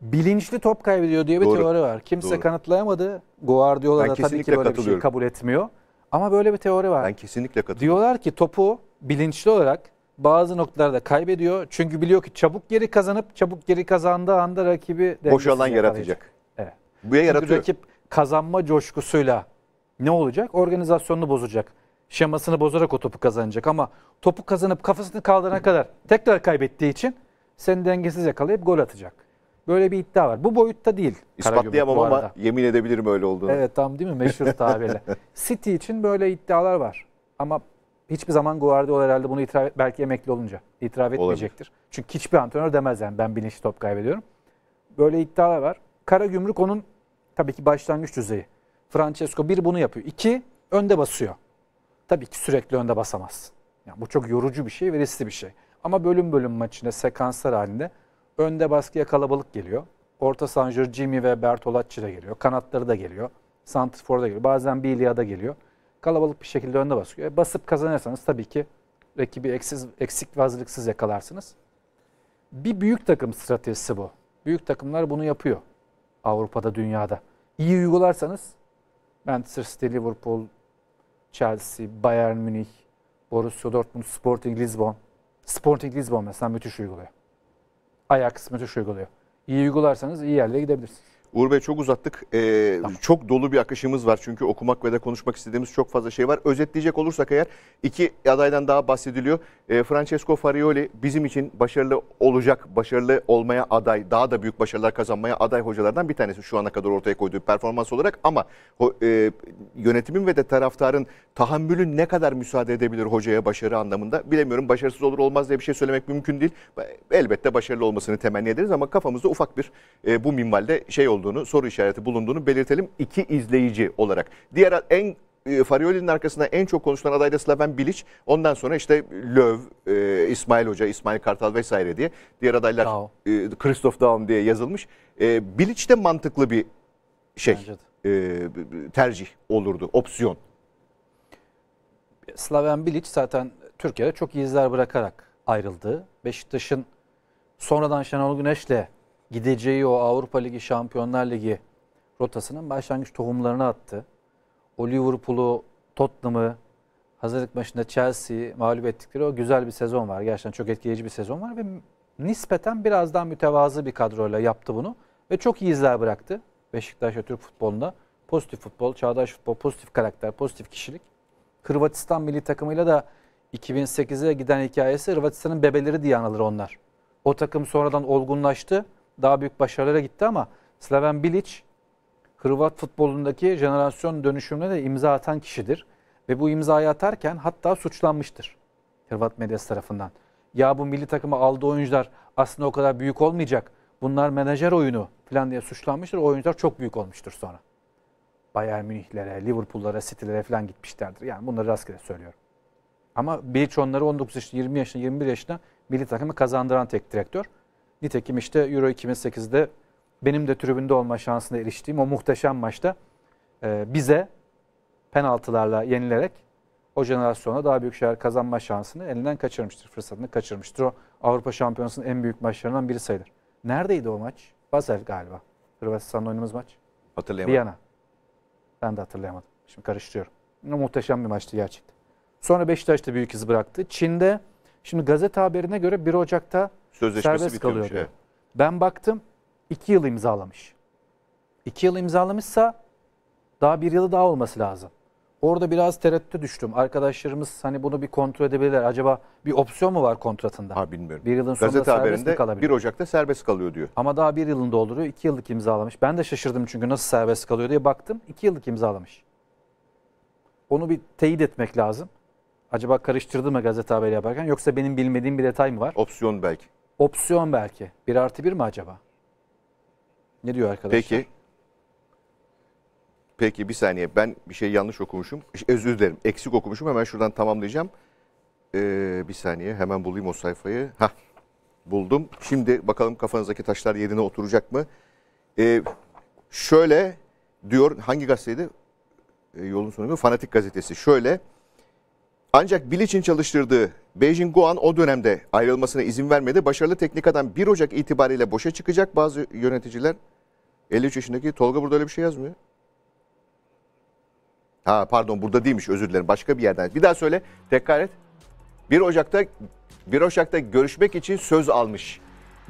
bilinçli top kaybediyor diye bir Doğru. teori var. Kimse Doğru. kanıtlayamadı. Guardiola da tabii ki böyle bir şey kabul etmiyor. Ama böyle bir teori var. Ben kesinlikle katılıyorum. Diyorlar ki topu bilinçli olarak bazı noktalarda kaybediyor. Çünkü biliyor ki çabuk geri kazanıp çabuk geri kazandığı anda rakibi boş alan yaratacak. Evet. Buya yaratıyor. rakip kazanma coşkusuyla ne olacak? Organizasyonunu bozacak. Şemasını bozarak o topu kazanacak ama topu kazanıp kafasını kaldırana kadar tekrar kaybettiği için seni dengesiz yakalayıp gol atacak. Böyle bir iddia var. Bu boyutta değil. İspatlayamam ama yemin edebilirim öyle olduğunu. Evet tam değil mi meşhur tabirle. City için böyle iddialar var. Ama hiçbir zaman Guardiola herhalde bunu itiraf belki emekli olunca itiraf etmeyecektir. Olabilir. Çünkü hiçbir antrenör demez yani ben bilinçli top kaybediyorum. Böyle iddialar var. Kara Gümrük onun tabii ki başlangıç düzeyi. Francesco bir bunu yapıyor. İki önde basıyor. Tabii ki sürekli önde basamaz. Yani bu çok yorucu bir şey ve riskli bir şey. Ama bölüm bölüm maçında sekanslar halinde önde baskıya kalabalık geliyor. Orta sancır Jimmy ve Bertolacci de geliyor. Kanatları da geliyor. Santrfor'da geliyor. Bazen Bilia da geliyor kalabalık bir şekilde önde basıyor. E, basıp kazanırsanız tabii ki rakibi eksiz, eksik ve hazırlıksız yakalarsınız. Bir büyük takım stratejisi bu. Büyük takımlar bunu yapıyor Avrupa'da, dünyada. İyi uygularsanız Manchester City, Liverpool, Chelsea, Bayern Münih, Borussia Dortmund, Sporting Lisbon. Sporting Lisbon mesela müthiş uyguluyor. Ajax müthiş uyguluyor. İyi uygularsanız iyi yerlere gidebilirsiniz. Uğur Bey çok uzattık. Ee, tamam. Çok dolu bir akışımız var çünkü okumak ve de konuşmak istediğimiz çok fazla şey var. Özetleyecek olursak eğer iki adaydan daha bahsediliyor. Ee, Francesco Farioli bizim için başarılı olacak, başarılı olmaya aday, daha da büyük başarılar kazanmaya aday hocalardan bir tanesi şu ana kadar ortaya koyduğu performans olarak ama e, yönetimin ve de taraftarın tahammülü ne kadar müsaade edebilir hocaya başarı anlamında bilemiyorum. Başarısız olur olmaz diye bir şey söylemek mümkün değil. Elbette başarılı olmasını temenni ederiz ama kafamızda ufak bir e, bu minvalde şey olduğunu, soru işareti bulunduğunu belirtelim iki izleyici olarak. Diğer en e, Farioli'nin arkasında en çok konuşulan aday da Slaven Bilic. Ondan sonra işte Löw, e, İsmail Hoca, İsmail Kartal vesaire diye diğer adaylar Dao. E, Christoph Daum diye yazılmış. Bilic de mantıklı bir şey tercih olurdu, opsiyon. Slaven Bilic zaten Türkiye'de çok iyi izler bırakarak ayrıldı. Beşiktaş'ın sonradan Şenol Güneş'le gideceği o Avrupa Ligi, Şampiyonlar Ligi rotasının başlangıç tohumlarını attı o Liverpool'u, Tottenham'ı, hazırlık maçında Chelsea'yi mağlup ettikleri o güzel bir sezon var. Gerçekten çok etkileyici bir sezon var ve nispeten biraz daha mütevazı bir kadroyla yaptı bunu ve çok iyi izler bıraktı Beşiktaş ve Türk futbolunda. Pozitif futbol, çağdaş futbol, pozitif karakter, pozitif kişilik. Hırvatistan milli takımıyla da 2008'e giden hikayesi Hırvatistan'ın bebeleri diye anılır onlar. O takım sonradan olgunlaştı, daha büyük başarılara gitti ama Slaven Bilic Hırvat futbolundaki jenerasyon dönüşümüne de imza atan kişidir. Ve bu imzayı atarken hatta suçlanmıştır Hırvat medyası tarafından. Ya bu milli takıma aldığı oyuncular aslında o kadar büyük olmayacak. Bunlar menajer oyunu falan diye suçlanmıştır. O oyuncular çok büyük olmuştur sonra. Bayern Münih'lere, Liverpool'lara, City'lere falan gitmişlerdir. Yani bunları rastgele söylüyorum. Ama Bilic onları 19 yaşında, 20 yaşında, 21 yaşında milli takımı kazandıran tek direktör. Nitekim işte Euro 2008'de benim de tribünde olma şansına eriştiğim o muhteşem maçta e, bize penaltılarla yenilerek o jenerasyona daha büyük şeyler kazanma şansını elinden kaçırmıştır, fırsatını kaçırmıştır. O Avrupa Şampiyonası'nın en büyük maçlarından biri sayılır. Neredeydi o maç? Basel galiba. Hırvatistan'la oynadığımız maç. Hatırlayamadım. Viyana. Ben de hatırlayamadım. Şimdi karıştırıyorum. Ne muhteşem bir maçtı gerçekten. Sonra Beşiktaş'ta büyük iz bıraktı. Çin'de şimdi gazete haberine göre 1 Ocak'ta Sözleşmesi serbest kalıyordu. Ben baktım 2 yıl imzalamış. 2 yıl imzalamışsa daha bir yılı daha olması lazım. Orada biraz tereddüte düştüm. Arkadaşlarımız hani bunu bir kontrol edebilirler. Acaba bir opsiyon mu var kontratında? Ha bilmiyorum. Bir yılın sonunda Gazete serbest mi kalabilir? 1 Ocak'ta serbest kalıyor diyor. Ama daha bir yılını dolduruyor. 2 yıllık imzalamış. Ben de şaşırdım çünkü nasıl serbest kalıyor diye baktım. 2 yıllık imzalamış. Onu bir teyit etmek lazım. Acaba karıştırdı mı gazete haberi yaparken yoksa benim bilmediğim bir detay mı var? Opsiyon belki. Opsiyon belki. 1 artı 1 mi acaba? Ne diyor arkadaşlar? Peki. Peki bir saniye ben bir şey yanlış okumuşum. Özür dilerim eksik okumuşum hemen şuradan tamamlayacağım. Ee, bir saniye hemen bulayım o sayfayı. ha buldum. Şimdi bakalım kafanızdaki taşlar yerine oturacak mı? Ee, şöyle diyor hangi gazeteydi? Ee, yolun sonu mu Fanatik gazetesi. Şöyle ancak Bilic'in çalıştırdığı Beijing Guan o dönemde ayrılmasına izin vermedi. Başarılı teknik adam 1 Ocak itibariyle boşa çıkacak. Bazı yöneticiler 53 yaşındaki Tolga burada öyle bir şey yazmıyor. Ha pardon burada değilmiş özür dilerim. Başka bir yerden. Bir daha söyle. Tekrar et. 1 Ocak'ta 1 Ocak'ta görüşmek için söz almış.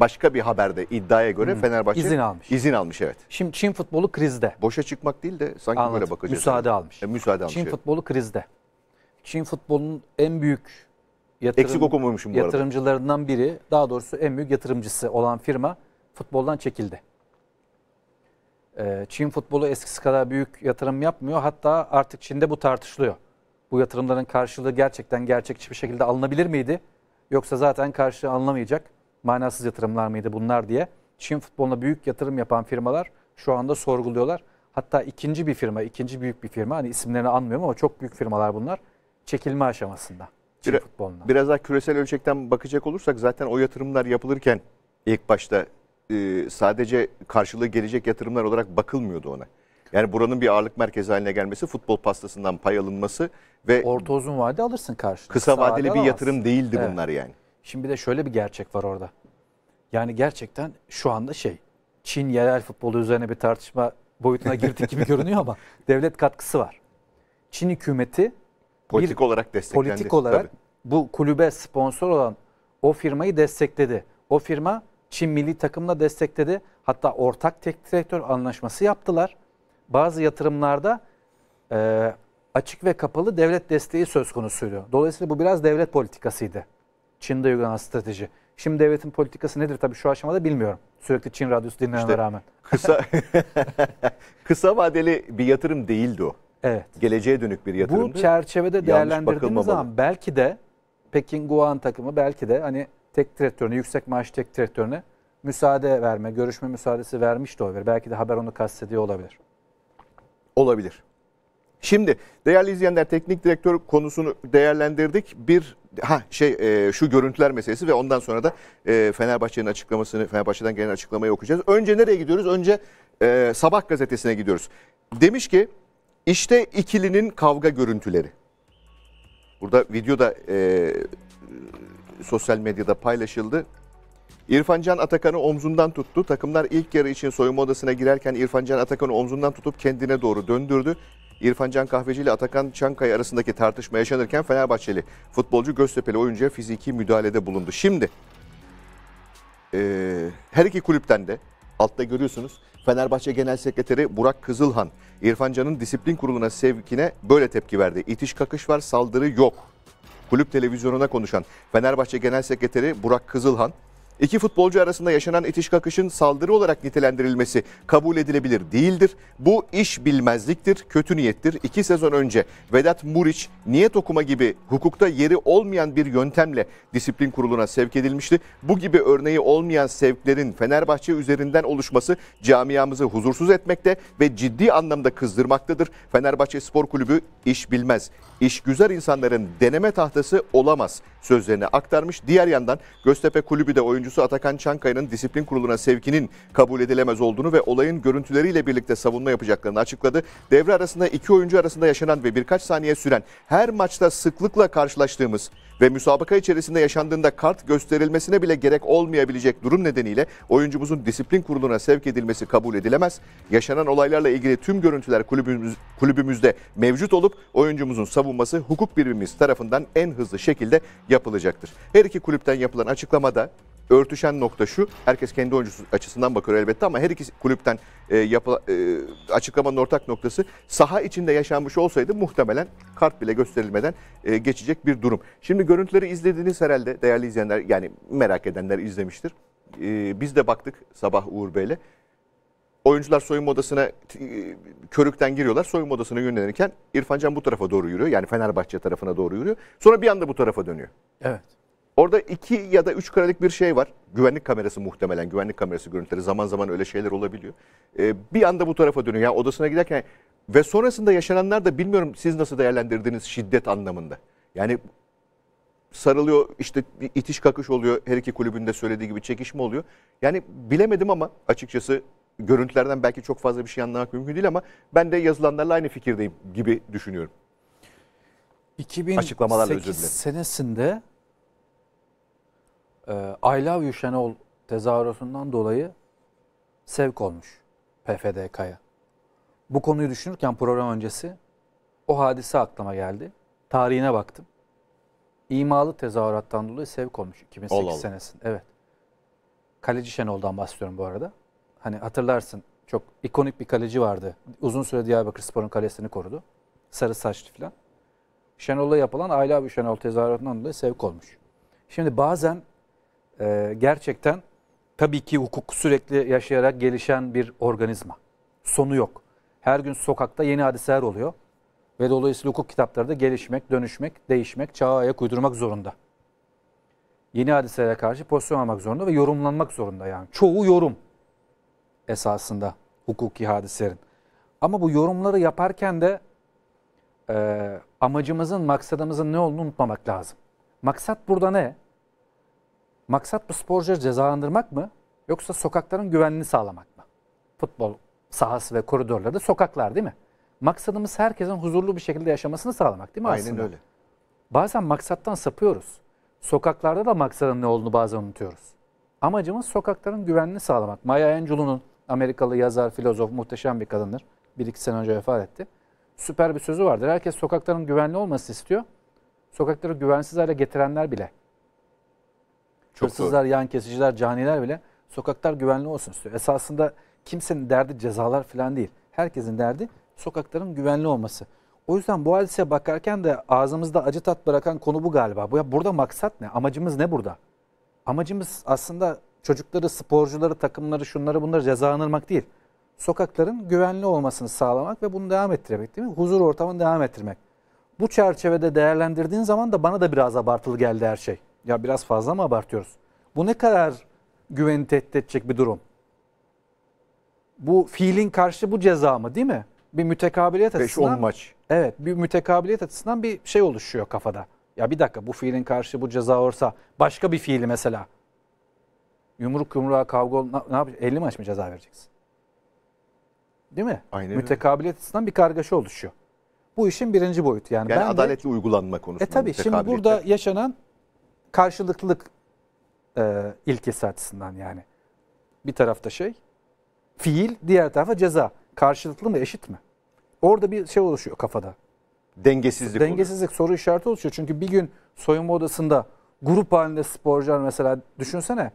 Başka bir haberde iddiaya göre Hı. Hmm. Fenerbahçe izin almış. İzin almış evet. Şimdi Çin futbolu krizde. Boşa çıkmak değil de sanki Anladım. böyle bakacağız. Müsaade yani. almış. E, müsaade almış. Çin evet. futbolu krizde. Çin futbolunun en büyük yatırım, Eksik okumuşum bu yatırımcılarından arada. biri, daha doğrusu en büyük yatırımcısı olan firma futboldan çekildi. Ee, Çin futbolu eskisi kadar büyük yatırım yapmıyor. Hatta artık Çin'de bu tartışılıyor. Bu yatırımların karşılığı gerçekten gerçekçi bir şekilde alınabilir miydi? Yoksa zaten karşılığı alınamayacak manasız yatırımlar mıydı bunlar diye. Çin futboluna büyük yatırım yapan firmalar şu anda sorguluyorlar. Hatta ikinci bir firma, ikinci büyük bir firma hani isimlerini anmıyorum ama çok büyük firmalar bunlar çekilme aşamasında. Çin biraz, futboluna. Biraz daha küresel ölçekten bakacak olursak zaten o yatırımlar yapılırken ilk başta e, sadece karşılığı gelecek yatırımlar olarak bakılmıyordu ona. Yani buranın bir ağırlık merkezi haline gelmesi, futbol pastasından pay alınması ve orta uzun vade alırsın karşılığını. Kısa vadeli bir yatırım değildi evet. bunlar yani. Şimdi bir de şöyle bir gerçek var orada. Yani gerçekten şu anda şey Çin yerel futbolu üzerine bir tartışma boyutuna girdik gibi görünüyor ama devlet katkısı var. Çin hükümeti politik bir, olarak desteklendi. Politik olarak Tabii. bu kulübe sponsor olan o firmayı destekledi. O firma Çin milli takımla destekledi. Hatta ortak tek direktör anlaşması yaptılar. Bazı yatırımlarda e, açık ve kapalı devlet desteği söz konusuydu. Dolayısıyla bu biraz devlet politikasıydı. Çin'de uygulanan strateji. Şimdi devletin politikası nedir tabii şu aşamada bilmiyorum. Sürekli Çin radyosu dinlememe işte rağmen. Kısa kısa vadeli bir yatırım değildi o. Evet. Geleceğe dönük bir yatırımdı. Bu çerçevede değerlendirdiğimiz zaman belki de Pekin Guan takımı belki de hani tek direktörüne, yüksek maaş tek direktörüne müsaade verme, görüşme müsaadesi vermiş de olabilir. Belki de haber onu kastediyor olabilir. Olabilir. Şimdi değerli izleyenler teknik direktör konusunu değerlendirdik. Bir ha şey e, şu görüntüler meselesi ve ondan sonra da e, Fenerbahçe'nin açıklamasını Fenerbahçe'den gelen açıklamayı okuyacağız. Önce nereye gidiyoruz? Önce e, Sabah gazetesine gidiyoruz. Demiş ki işte ikilinin kavga görüntüleri. Burada videoda e, sosyal medyada paylaşıldı. İrfancan Atakan'ı omzundan tuttu. Takımlar ilk yarı için soyunma odasına girerken İrfancan Atakan'ı omzundan tutup kendine doğru döndürdü. İrfancan Can Kahveci ile Atakan Çankaya arasındaki tartışma yaşanırken Fenerbahçeli futbolcu Göztepe'li oyuncuya fiziki müdahalede bulundu. Şimdi e, her iki kulüpten de altta görüyorsunuz Fenerbahçe Genel Sekreteri Burak Kızılhan İrfancan'ın disiplin kuruluna sevkine böyle tepki verdi. İtiş kakış var saldırı yok kulüp televizyonuna konuşan Fenerbahçe Genel Sekreteri Burak Kızılhan, iki futbolcu arasında yaşanan itiş kakışın saldırı olarak nitelendirilmesi kabul edilebilir değildir. Bu iş bilmezliktir, kötü niyettir. İki sezon önce Vedat Muriç niyet okuma gibi hukukta yeri olmayan bir yöntemle disiplin kuruluna sevk edilmişti. Bu gibi örneği olmayan sevklerin Fenerbahçe üzerinden oluşması camiamızı huzursuz etmekte ve ciddi anlamda kızdırmaktadır. Fenerbahçe Spor Kulübü iş bilmez işgüzar insanların deneme tahtası olamaz sözlerini aktarmış. Diğer yandan Göztepe Kulübü de oyuncusu Atakan Çankaya'nın disiplin kuruluna sevkinin kabul edilemez olduğunu ve olayın görüntüleriyle birlikte savunma yapacaklarını açıkladı. Devre arasında iki oyuncu arasında yaşanan ve birkaç saniye süren her maçta sıklıkla karşılaştığımız ve müsabaka içerisinde yaşandığında kart gösterilmesine bile gerek olmayabilecek durum nedeniyle oyuncumuzun disiplin kuruluna sevk edilmesi kabul edilemez. Yaşanan olaylarla ilgili tüm görüntüler kulübümüz, kulübümüzde mevcut olup oyuncumuzun savunma savunması hukuk birimimiz tarafından en hızlı şekilde yapılacaktır. Her iki kulüpten yapılan açıklamada örtüşen nokta şu. Herkes kendi oyuncusu açısından bakıyor elbette ama her iki kulüpten e, yapı, e, açıklamanın ortak noktası saha içinde yaşanmış olsaydı muhtemelen kart bile gösterilmeden e, geçecek bir durum. Şimdi görüntüleri izlediğiniz herhalde değerli izleyenler yani merak edenler izlemiştir. E, biz de baktık sabah Uğur Bey'le oyuncular soyunma odasına e, körükten giriyorlar. Soyunma odasına yönlenirken İrfan Can bu tarafa doğru yürüyor. Yani Fenerbahçe tarafına doğru yürüyor. Sonra bir anda bu tarafa dönüyor. Evet. Orada iki ya da üç karelik bir şey var. Güvenlik kamerası muhtemelen. Güvenlik kamerası görüntüleri. Zaman zaman öyle şeyler olabiliyor. Ee, bir anda bu tarafa dönüyor. Yani odasına giderken ve sonrasında yaşananlar da bilmiyorum siz nasıl değerlendirdiğiniz şiddet anlamında. Yani sarılıyor işte itiş kakış oluyor her iki kulübün de söylediği gibi çekişme oluyor. Yani bilemedim ama açıkçası görüntülerden belki çok fazla bir şey anlamak mümkün değil ama ben de yazılanlarla aynı fikirdeyim gibi düşünüyorum. 2008 senesinde e, I Love You Şenol tezahürüsünden dolayı sevk olmuş PFDK'ya. Bu konuyu düşünürken program öncesi o hadise aklıma geldi. Tarihine baktım. İmalı tezahürattan dolayı sevk olmuş 2008 Allah senesinde. Evet. Kaleci Şenol'dan bahsediyorum bu arada. Hani hatırlarsın çok ikonik bir kaleci vardı. Uzun süre Diyarbakır Spor'un kalesini korudu. Sarı saçlı falan. Şenol'la yapılan aile abi Şenol tezahüratından dolayı sevk olmuş. Şimdi bazen e, gerçekten tabii ki hukuk sürekli yaşayarak gelişen bir organizma. Sonu yok. Her gün sokakta yeni hadiseler oluyor. Ve dolayısıyla hukuk kitapları da gelişmek, dönüşmek, değişmek, çağa ayak uydurmak zorunda. Yeni hadiselere karşı pozisyon almak zorunda ve yorumlanmak zorunda yani. Çoğu yorum esasında hukuki hadislerin. Ama bu yorumları yaparken de e, amacımızın, maksadımızın ne olduğunu unutmamak lazım. Maksat burada ne? Maksat bu sporcuları cezalandırmak mı? Yoksa sokakların güvenliğini sağlamak mı? Futbol sahası ve koridorları da sokaklar değil mi? Maksadımız herkesin huzurlu bir şekilde yaşamasını sağlamak değil mi Aynen aslında? öyle. Bazen maksattan sapıyoruz. Sokaklarda da maksadın ne olduğunu bazen unutuyoruz. Amacımız sokakların güvenliğini sağlamak. Maya Angelou'nun Amerikalı yazar, filozof, muhteşem bir kadındır. Bir iki sene önce vefat etti. Süper bir sözü vardır. Herkes sokakların güvenli olması istiyor. Sokakları güvensiz hale getirenler bile. Çok Hırsızlar, doğru. yan kesiciler, caniler bile sokaklar güvenli olsun istiyor. Esasında kimsenin derdi cezalar falan değil. Herkesin derdi sokakların güvenli olması. O yüzden bu hadiseye bakarken de ağzımızda acı tat bırakan konu bu galiba. Bu ya Burada maksat ne? Amacımız ne burada? Amacımız aslında çocukları, sporcuları, takımları, şunları bunları cezalandırmak değil. Sokakların güvenli olmasını sağlamak ve bunu devam ettirmek değil mi? Huzur ortamını devam ettirmek. Bu çerçevede değerlendirdiğin zaman da bana da biraz abartılı geldi her şey. Ya biraz fazla mı abartıyoruz? Bu ne kadar güveni tehdit edecek bir durum? Bu fiilin karşı bu ceza mı değil mi? Bir mütekabiliyet açısından. 5-10 maç. Evet bir mütekabiliyet açısından bir şey oluşuyor kafada. Ya bir dakika bu fiilin karşı bu ceza olsa başka bir fiili mesela yumruk yumruğa kavga ol, ne yapacak? 50 maç mı ceza vereceksin? Değil mi? Aynen Mütekabiliyet açısından bir kargaşa oluşuyor. Bu işin birinci boyutu yani. Yani ben adaletli de, uygulanma konusunda. E tabi. şimdi burada yaşanan karşılıklılık e, ilkesi açısından yani. Bir tarafta şey fiil, diğer tarafta ceza. Karşılıklı mı eşit mi? Orada bir şey oluşuyor kafada. Dengesizlik. Dengesizlik oluyor. soru işareti oluşuyor. Çünkü bir gün soyunma odasında grup halinde sporcular mesela düşünsene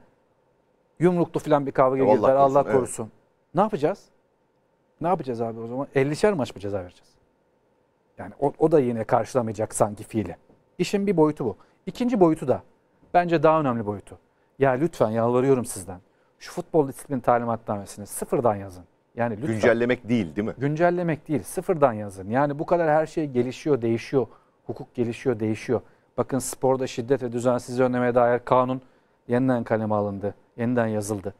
Yumruklu falan bir kavga girdiler Allah, Allah korusun. Evet. Ne yapacağız? Ne yapacağız abi o zaman? 50'şer maç mı ceza vereceğiz? Yani o, o da yine karşılamayacak sanki fiili. İşin bir boyutu bu. İkinci boyutu da bence daha önemli boyutu. Ya lütfen yalvarıyorum sizden. Şu futbol disiplin talimatnamesini sıfırdan yazın. Yani lütfen. Güncellemek değil değil mi? Güncellemek değil. Sıfırdan yazın. Yani bu kadar her şey gelişiyor, değişiyor. Hukuk gelişiyor, değişiyor. Bakın sporda şiddet ve düzensizliği önlemeye dair kanun yeniden kaleme alındı yeniden yazıldı.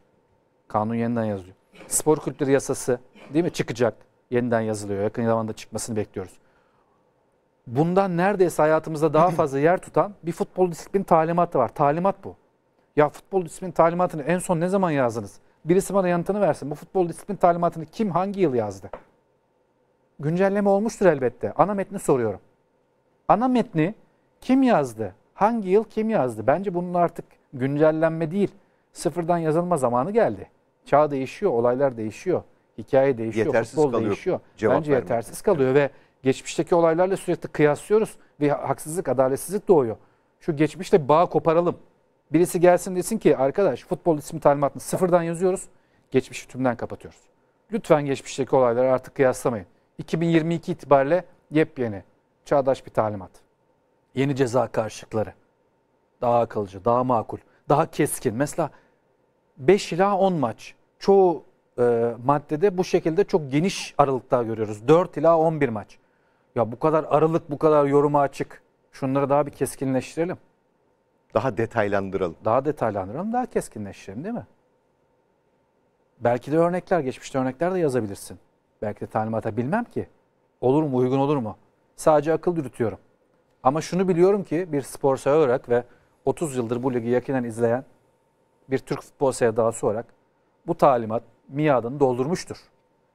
Kanun yeniden yazılıyor. Spor kültürü yasası değil mi çıkacak. Yeniden yazılıyor. Yakın zamanda çıkmasını bekliyoruz. Bundan neredeyse hayatımızda daha fazla yer tutan bir futbol disiplin talimatı var. Talimat bu. Ya futbol disiplin talimatını en son ne zaman yazdınız? Birisi bana yanıtını versin. Bu futbol disiplin talimatını kim hangi yıl yazdı? Güncelleme olmuştur elbette. Ana metni soruyorum. Ana metni kim yazdı? Hangi yıl kim yazdı? Bence bunun artık güncellenme değil sıfırdan yazılma zamanı geldi. Çağ değişiyor, olaylar değişiyor, hikaye değişiyor, yetersiz futbol kalıyor, değişiyor. Cevap Bence vermiyor. yetersiz kalıyor ve geçmişteki olaylarla sürekli kıyaslıyoruz ve haksızlık, adaletsizlik doğuyor. Şu geçmişte bağ koparalım. Birisi gelsin desin ki arkadaş futbol ismi talimatını sıfırdan yazıyoruz, geçmişi tümden kapatıyoruz. Lütfen geçmişteki olayları artık kıyaslamayın. 2022 itibariyle yepyeni, çağdaş bir talimat. Yeni ceza karşılıkları. Daha akılcı, daha makul daha keskin. Mesela 5 ila 10 maç çoğu e, maddede bu şekilde çok geniş aralıkta görüyoruz. 4 ila 11 maç. Ya bu kadar aralık bu kadar yoruma açık. Şunları daha bir keskinleştirelim. Daha detaylandıralım. Daha detaylandıralım, daha keskinleştirelim değil mi? Belki de örnekler, geçmişte örnekler de yazabilirsin. Belki de talimata bilmem ki. Olur mu, uygun olur mu? Sadece akıl yürütüyorum. Ama şunu biliyorum ki bir spor olarak ve 30 yıldır bu ligi yakinen izleyen bir Türk futbol sevdası olarak bu talimat miadını doldurmuştur.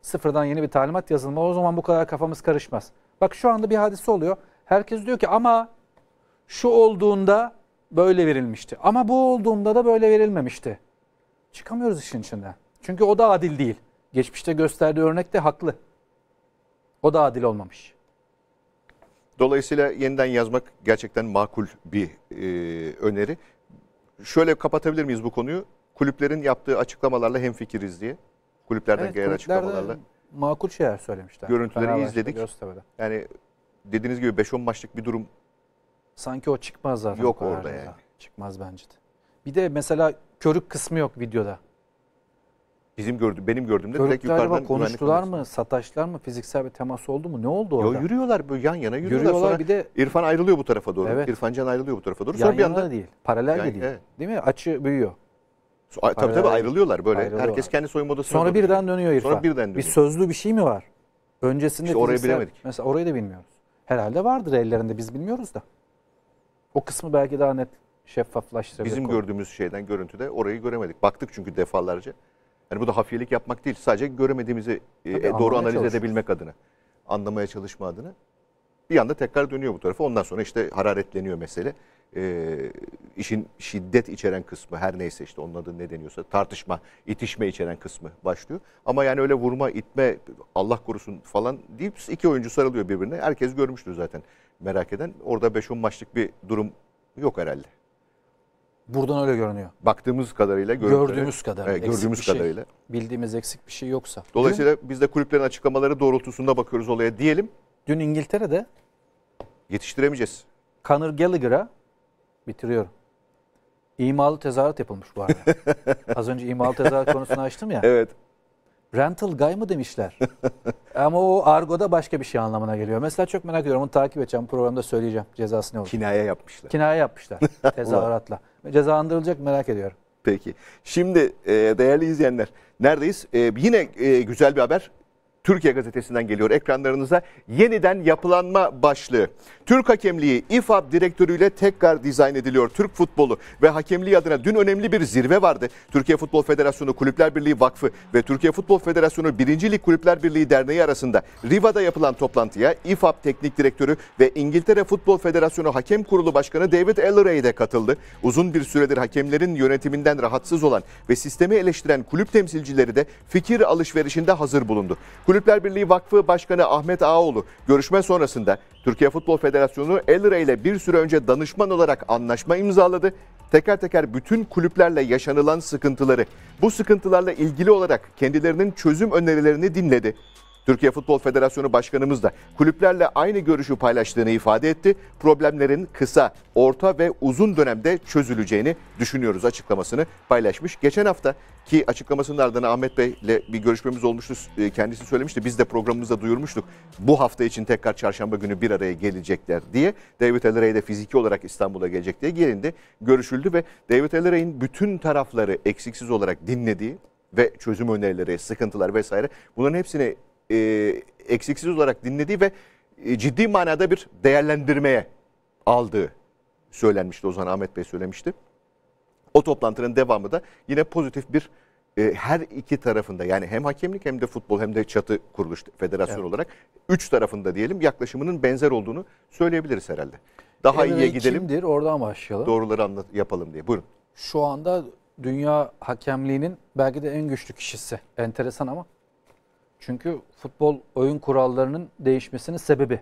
Sıfırdan yeni bir talimat yazılma o zaman bu kadar kafamız karışmaz. Bak şu anda bir hadise oluyor. Herkes diyor ki ama şu olduğunda böyle verilmişti. Ama bu olduğunda da böyle verilmemişti. Çıkamıyoruz işin içinden. Çünkü o da adil değil. Geçmişte gösterdiği örnek de haklı. O da adil olmamış. Dolayısıyla yeniden yazmak gerçekten makul bir e, öneri. Şöyle kapatabilir miyiz bu konuyu? Kulüplerin yaptığı açıklamalarla hemfikiriz diye. Kulüplerden evet, gelen açıklamalarla. Makul şeyler söylemişler. Görüntüleri Fenerbahçe, izledik. Göztepe'de. Yani dediğiniz gibi 5-10 maçlık bir durum. Sanki o çıkmaz zaten. Yok orada yani. Çıkmaz bence de. Bir de mesela körük kısmı yok videoda. Bizim gördüğüm, benim gördüğümde direkt yukarıdan konuştular mı, sataşlar mı, fiziksel bir temas oldu mu? Ne oldu orada? Ya yürüyorlar böyle yan yana yürüyorlar. yürüyorlar Sonra bir de İrfan ayrılıyor bu tarafa doğru. Evet. İrfan Can ayrılıyor bu tarafa doğru. Sonra yan bir yana anda değil. Paralel yani, de değil. Evet. Değil mi? Açı büyüyor. So, paralel. Tabii tabii ayrılıyorlar böyle. Ayrılıyorlar. Herkes kendi soyunma odasına. Sonra dönüyor. birden dönüyor İrfan. Sonra birden dönüyor. Bir sözlü bir şey mi var? Öncesinde işte orayı bilemedik. Mesela orayı da bilmiyoruz. Herhalde vardır ellerinde biz bilmiyoruz da. O kısmı belki daha net şeffaflaştırabilir. Bizim konu. gördüğümüz şeyden görüntüde orayı göremedik. Baktık çünkü defalarca. Yani bu da hafiyelik yapmak değil. Sadece göremediğimizi e, doğru analiz çalışıyoruz. edebilmek adına. Anlamaya çalışma adına. Bir anda tekrar dönüyor bu tarafa. Ondan sonra işte hararetleniyor mesele. E, işin şiddet içeren kısmı her neyse işte onun adı ne deniyorsa tartışma, itişme içeren kısmı başlıyor. Ama yani öyle vurma, itme, Allah korusun falan deyip iki oyuncu sarılıyor birbirine. Herkes görmüştür zaten merak eden. Orada 5-10 maçlık bir durum yok herhalde. Buradan öyle görünüyor. Baktığımız kadarıyla gördüğümüz kadar. Evet, gördüğümüz şey. kadarıyla. Şey, bildiğimiz eksik bir şey yoksa. Dolayısıyla dün, biz de kulüplerin açıklamaları doğrultusunda bakıyoruz olaya diyelim. Dün İngiltere'de yetiştiremeyeceğiz. Conor Gallagher'a bitiriyorum. İmalı tezahürat yapılmış bu arada. Az önce imalı tezahürat konusunu açtım ya. Evet. Rental guy mı demişler. Ama o argoda başka bir şey anlamına geliyor. Mesela çok merak ediyorum. Onu takip edeceğim. Programda söyleyeceğim. Cezası ne olur? Kinaye yapmışlar. Kinaye yapmışlar. Tezahüratla cezalandırılacak merak ediyorum. Peki. Şimdi e, değerli izleyenler neredeyiz? E, yine e, güzel bir haber. Türkiye Gazetesi'nden geliyor ekranlarınıza. Yeniden yapılanma başlığı. Türk hakemliği İFAB direktörüyle tekrar dizayn ediliyor. Türk futbolu ve hakemliği adına dün önemli bir zirve vardı. Türkiye Futbol Federasyonu Kulüpler Birliği Vakfı ve Türkiye Futbol Federasyonu 1. Lig Kulüpler Birliği Derneği arasında Riva'da yapılan toplantıya İFAB Teknik Direktörü ve İngiltere Futbol Federasyonu Hakem Kurulu Başkanı David Ellery de katıldı. Uzun bir süredir hakemlerin yönetiminden rahatsız olan ve sistemi eleştiren kulüp temsilcileri de fikir alışverişinde hazır bulundu. Kulüp Kulüpler Birliği Vakfı Başkanı Ahmet Ağoğlu görüşme sonrasında Türkiye Futbol Federasyonu Elra ile bir süre önce danışman olarak anlaşma imzaladı. Teker teker bütün kulüplerle yaşanılan sıkıntıları, bu sıkıntılarla ilgili olarak kendilerinin çözüm önerilerini dinledi. Türkiye Futbol Federasyonu Başkanımız da kulüplerle aynı görüşü paylaştığını ifade etti. Problemlerin kısa, orta ve uzun dönemde çözüleceğini düşünüyoruz açıklamasını paylaşmış. Geçen hafta ki açıklamasının ardından Ahmet Bey ile bir görüşmemiz olmuştu. E, kendisi söylemişti. Biz de programımızda duyurmuştuk. Bu hafta için tekrar çarşamba günü bir araya gelecekler diye. David Elleray de fiziki olarak İstanbul'a gelecek diye gelindi. Görüşüldü ve David Elleray'ın bütün tarafları eksiksiz olarak dinlediği ve çözüm önerileri, sıkıntılar vesaire bunların hepsini e, eksiksiz olarak dinlediği ve e, ciddi manada bir değerlendirmeye aldığı söylenmişti. Ozan Ahmet Bey söylemişti. O toplantının devamı da yine pozitif bir e, her iki tarafında yani hem hakemlik hem de futbol hem de çatı kuruluş federasyon evet. olarak üç tarafında diyelim yaklaşımının benzer olduğunu söyleyebiliriz herhalde. Daha Emre iyiye gidelim. Kimdir? Oradan başlayalım. Doğruları anlat yapalım diye. Buyurun. Şu anda dünya hakemliğinin belki de en güçlü kişisi. Enteresan ama çünkü futbol oyun kurallarının değişmesinin sebebi.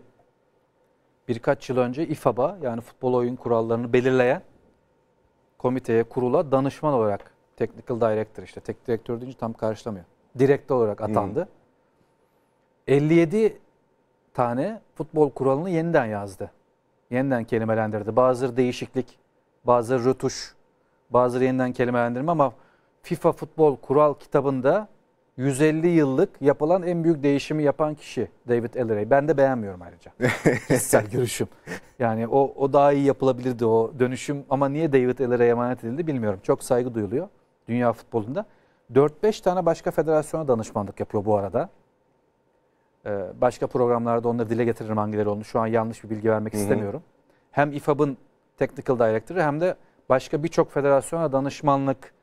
Birkaç yıl önce İFAB'a yani futbol oyun kurallarını belirleyen komiteye, kurula danışman olarak technical director işte tek direktör deyince tam karşılamıyor. Direktör olarak atandı. Hmm. 57 tane futbol kuralını yeniden yazdı. Yeniden kelimelendirdi. Bazı değişiklik, bazı rötuş, bazı yeniden kelimelendirme ama FIFA futbol kural kitabında 150 yıllık yapılan en büyük değişimi yapan kişi David Ellery. Ben de beğenmiyorum ayrıca. Kişisel görüşüm. Yani o, o daha iyi yapılabilirdi o dönüşüm ama niye David Ellery'e emanet edildi bilmiyorum. Çok saygı duyuluyor dünya futbolunda. 4-5 tane başka federasyona danışmanlık yapıyor bu arada. Ee, başka programlarda onları dile getiririm hangileri olmuş. Şu an yanlış bir bilgi vermek Hı -hı. istemiyorum. Hem IFAB'ın Technical Director'ı hem de başka birçok federasyona danışmanlık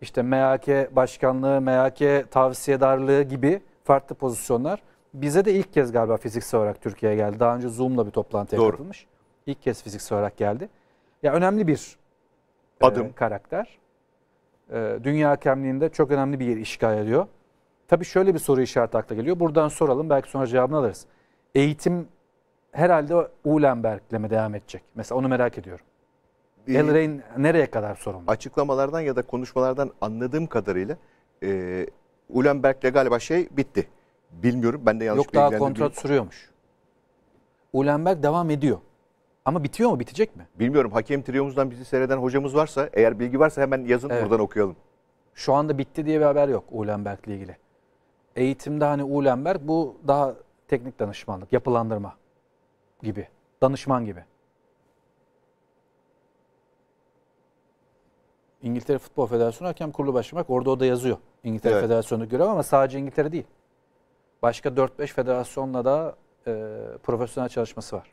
işte MHK başkanlığı, MHK tavsiyedarlığı gibi farklı pozisyonlar bize de ilk kez galiba fiziksel olarak Türkiye'ye geldi. Daha önce Zoom'la bir toplantıya Doğru. katılmış. İlk kez fiziksel olarak geldi. Ya önemli bir e, adım e, karakter. E, dünya hakemliğinde çok önemli bir yer işgal ediyor. Tabii şöyle bir soru işareti akla geliyor. Buradan soralım belki sonra cevabını alırız. Eğitim herhalde Uhlenberg'le mi devam edecek? Mesela onu merak ediyorum. El ee, Rey'in nereye kadar sorumlu? Açıklamalardan ya da konuşmalardan anladığım kadarıyla e, Ulenberg'le galiba şey bitti. Bilmiyorum ben de yanlış Yok daha kontrat sürüyormuş. Ulenberg devam ediyor. Ama bitiyor mu bitecek mi? Bilmiyorum hakem triyomuzdan bizi seyreden hocamız varsa eğer bilgi varsa hemen yazın evet. buradan okuyalım. Şu anda bitti diye bir haber yok Ulenberg'le ilgili. Eğitimde hani Ulenberg bu daha teknik danışmanlık, yapılandırma gibi, danışman gibi. İngiltere Futbol Federasyonu Hakem Kurulu başlamak, orada o da yazıyor. İngiltere evet. Federasyonu görev ama sadece İngiltere değil. Başka 4-5 federasyonla da e, profesyonel çalışması var.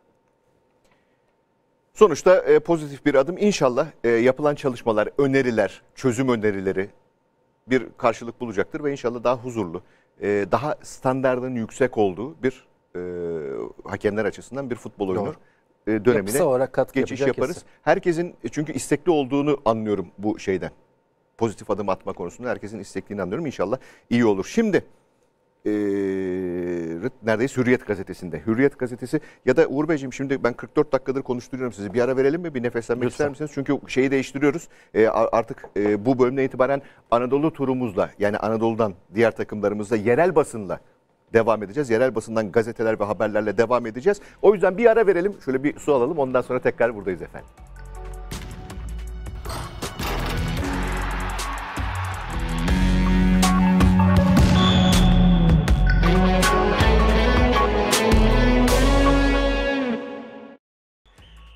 Sonuçta e, pozitif bir adım. İnşallah e, yapılan çalışmalar, öneriler, çözüm önerileri bir karşılık bulacaktır ve inşallah daha huzurlu, e, daha standartın yüksek olduğu bir e, hakemler açısından bir futbol oyunu e, dönemine Yapısı olarak katkı geçiş yaparız. Kesin. Herkesin e, çünkü istekli olduğunu anlıyorum bu şeyden. Pozitif adım atma konusunda herkesin istekliğini anlıyorum. İnşallah iyi olur. Şimdi e, neredeyse Hürriyet gazetesinde. Hürriyet gazetesi ya da Uğur Beyciğim şimdi ben 44 dakikadır konuşturuyorum sizi. Bir ara verelim mi? Bir nefeslenmek Lütfen. ister misiniz? Çünkü şeyi değiştiriyoruz. E, artık e, bu bölümden itibaren Anadolu turumuzla yani Anadolu'dan diğer takımlarımızla yerel basınla devam edeceğiz. Yerel basından gazeteler ve haberlerle devam edeceğiz. O yüzden bir ara verelim. Şöyle bir su alalım. Ondan sonra tekrar buradayız efendim.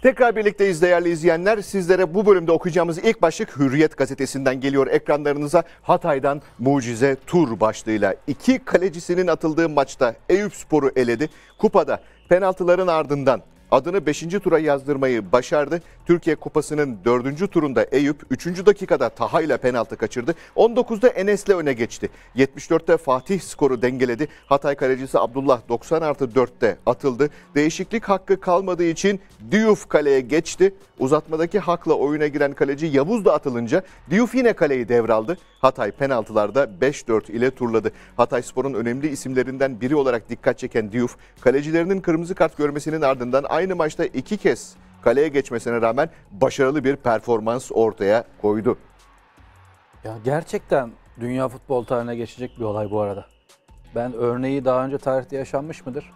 Tekrar birlikteyiz değerli izleyenler. Sizlere bu bölümde okuyacağımız ilk başlık Hürriyet gazetesinden geliyor ekranlarınıza. Hatay'dan mucize tur başlığıyla. iki kalecisinin atıldığı maçta Eyüp Spor'u eledi. Kupada penaltıların ardından adını 5. tura yazdırmayı başardı. Türkiye Kupası'nın 4. turunda Eyüp 3. dakikada Taha ile penaltı kaçırdı. 19'da Enes'le öne geçti. 74'te Fatih skoru dengeledi. Hatay kalecisi Abdullah 90 artı 4'te atıldı. Değişiklik hakkı kalmadığı için Diouf kaleye geçti. Uzatmadaki hakla oyuna giren kaleci Yavuz da atılınca Diouf yine kaleyi devraldı. Hatay penaltılarda 5-4 ile turladı. Hatay Spor'un önemli isimlerinden biri olarak dikkat çeken Diouf, kalecilerinin kırmızı kart görmesinin ardından aynı aynı maçta iki kez kaleye geçmesine rağmen başarılı bir performans ortaya koydu. Ya gerçekten dünya futbol tarihine geçecek bir olay bu arada. Ben örneği daha önce tarihte yaşanmış mıdır?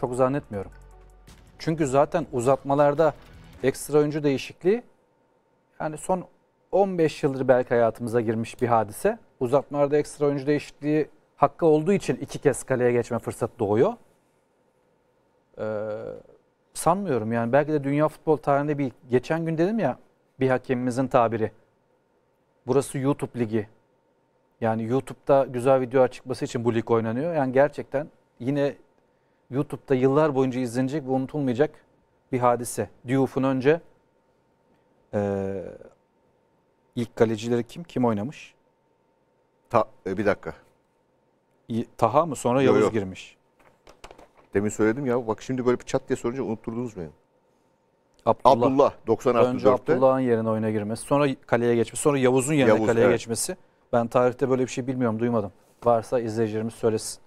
Çok zannetmiyorum. Çünkü zaten uzatmalarda ekstra oyuncu değişikliği yani son 15 yıldır belki hayatımıza girmiş bir hadise. Uzatmalarda ekstra oyuncu değişikliği hakkı olduğu için iki kez kaleye geçme fırsatı doğuyor. Ee, Sanmıyorum yani belki de dünya futbol tarihinde bir geçen gün dedim ya bir hakemimizin tabiri. Burası YouTube ligi. Yani YouTube'da güzel video çıkması için bu lig oynanıyor. Yani gerçekten yine YouTube'da yıllar boyunca izlenecek ve unutulmayacak bir hadise. Diouf'un önce e, ilk kalecileri kim? Kim oynamış? Ta, e, bir dakika. Taha mı? Sonra Yavuz yo, yo. girmiş. Demin söyledim ya bak şimdi böyle bir çat diye sorunca unutturdunuz beni. Abdullah, Abdullah 96 Önce Abdullah'ın yerine oyuna girmesi, sonra kaleye geçmesi, sonra Yavuz'un yerine Yavuz, kaleye evet. geçmesi. Ben tarihte böyle bir şey bilmiyorum, duymadım. Varsa izleyicilerimiz söylesin.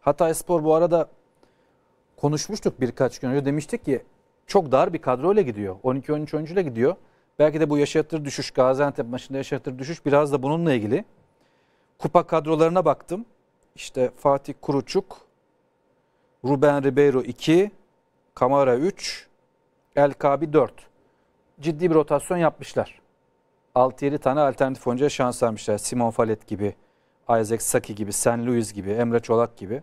Hatay Spor bu arada konuşmuştuk birkaç gün önce. Demiştik ki çok dar bir kadroyla gidiyor. 12-13 oyuncuyla gidiyor. Belki de bu yaşatır düşüş, Gaziantep maçında yaşatır düşüş biraz da bununla ilgili. Kupa kadrolarına baktım. İşte Fatih Kuruçuk, Ruben Ribeiro 2, Kamara 3, El Kabi 4. Ciddi bir rotasyon yapmışlar. 6-7 tane alternatif oyuncuya şans vermişler. Simon Falet gibi, Isaac Saki gibi, Sen Luis gibi, Emre Çolak gibi,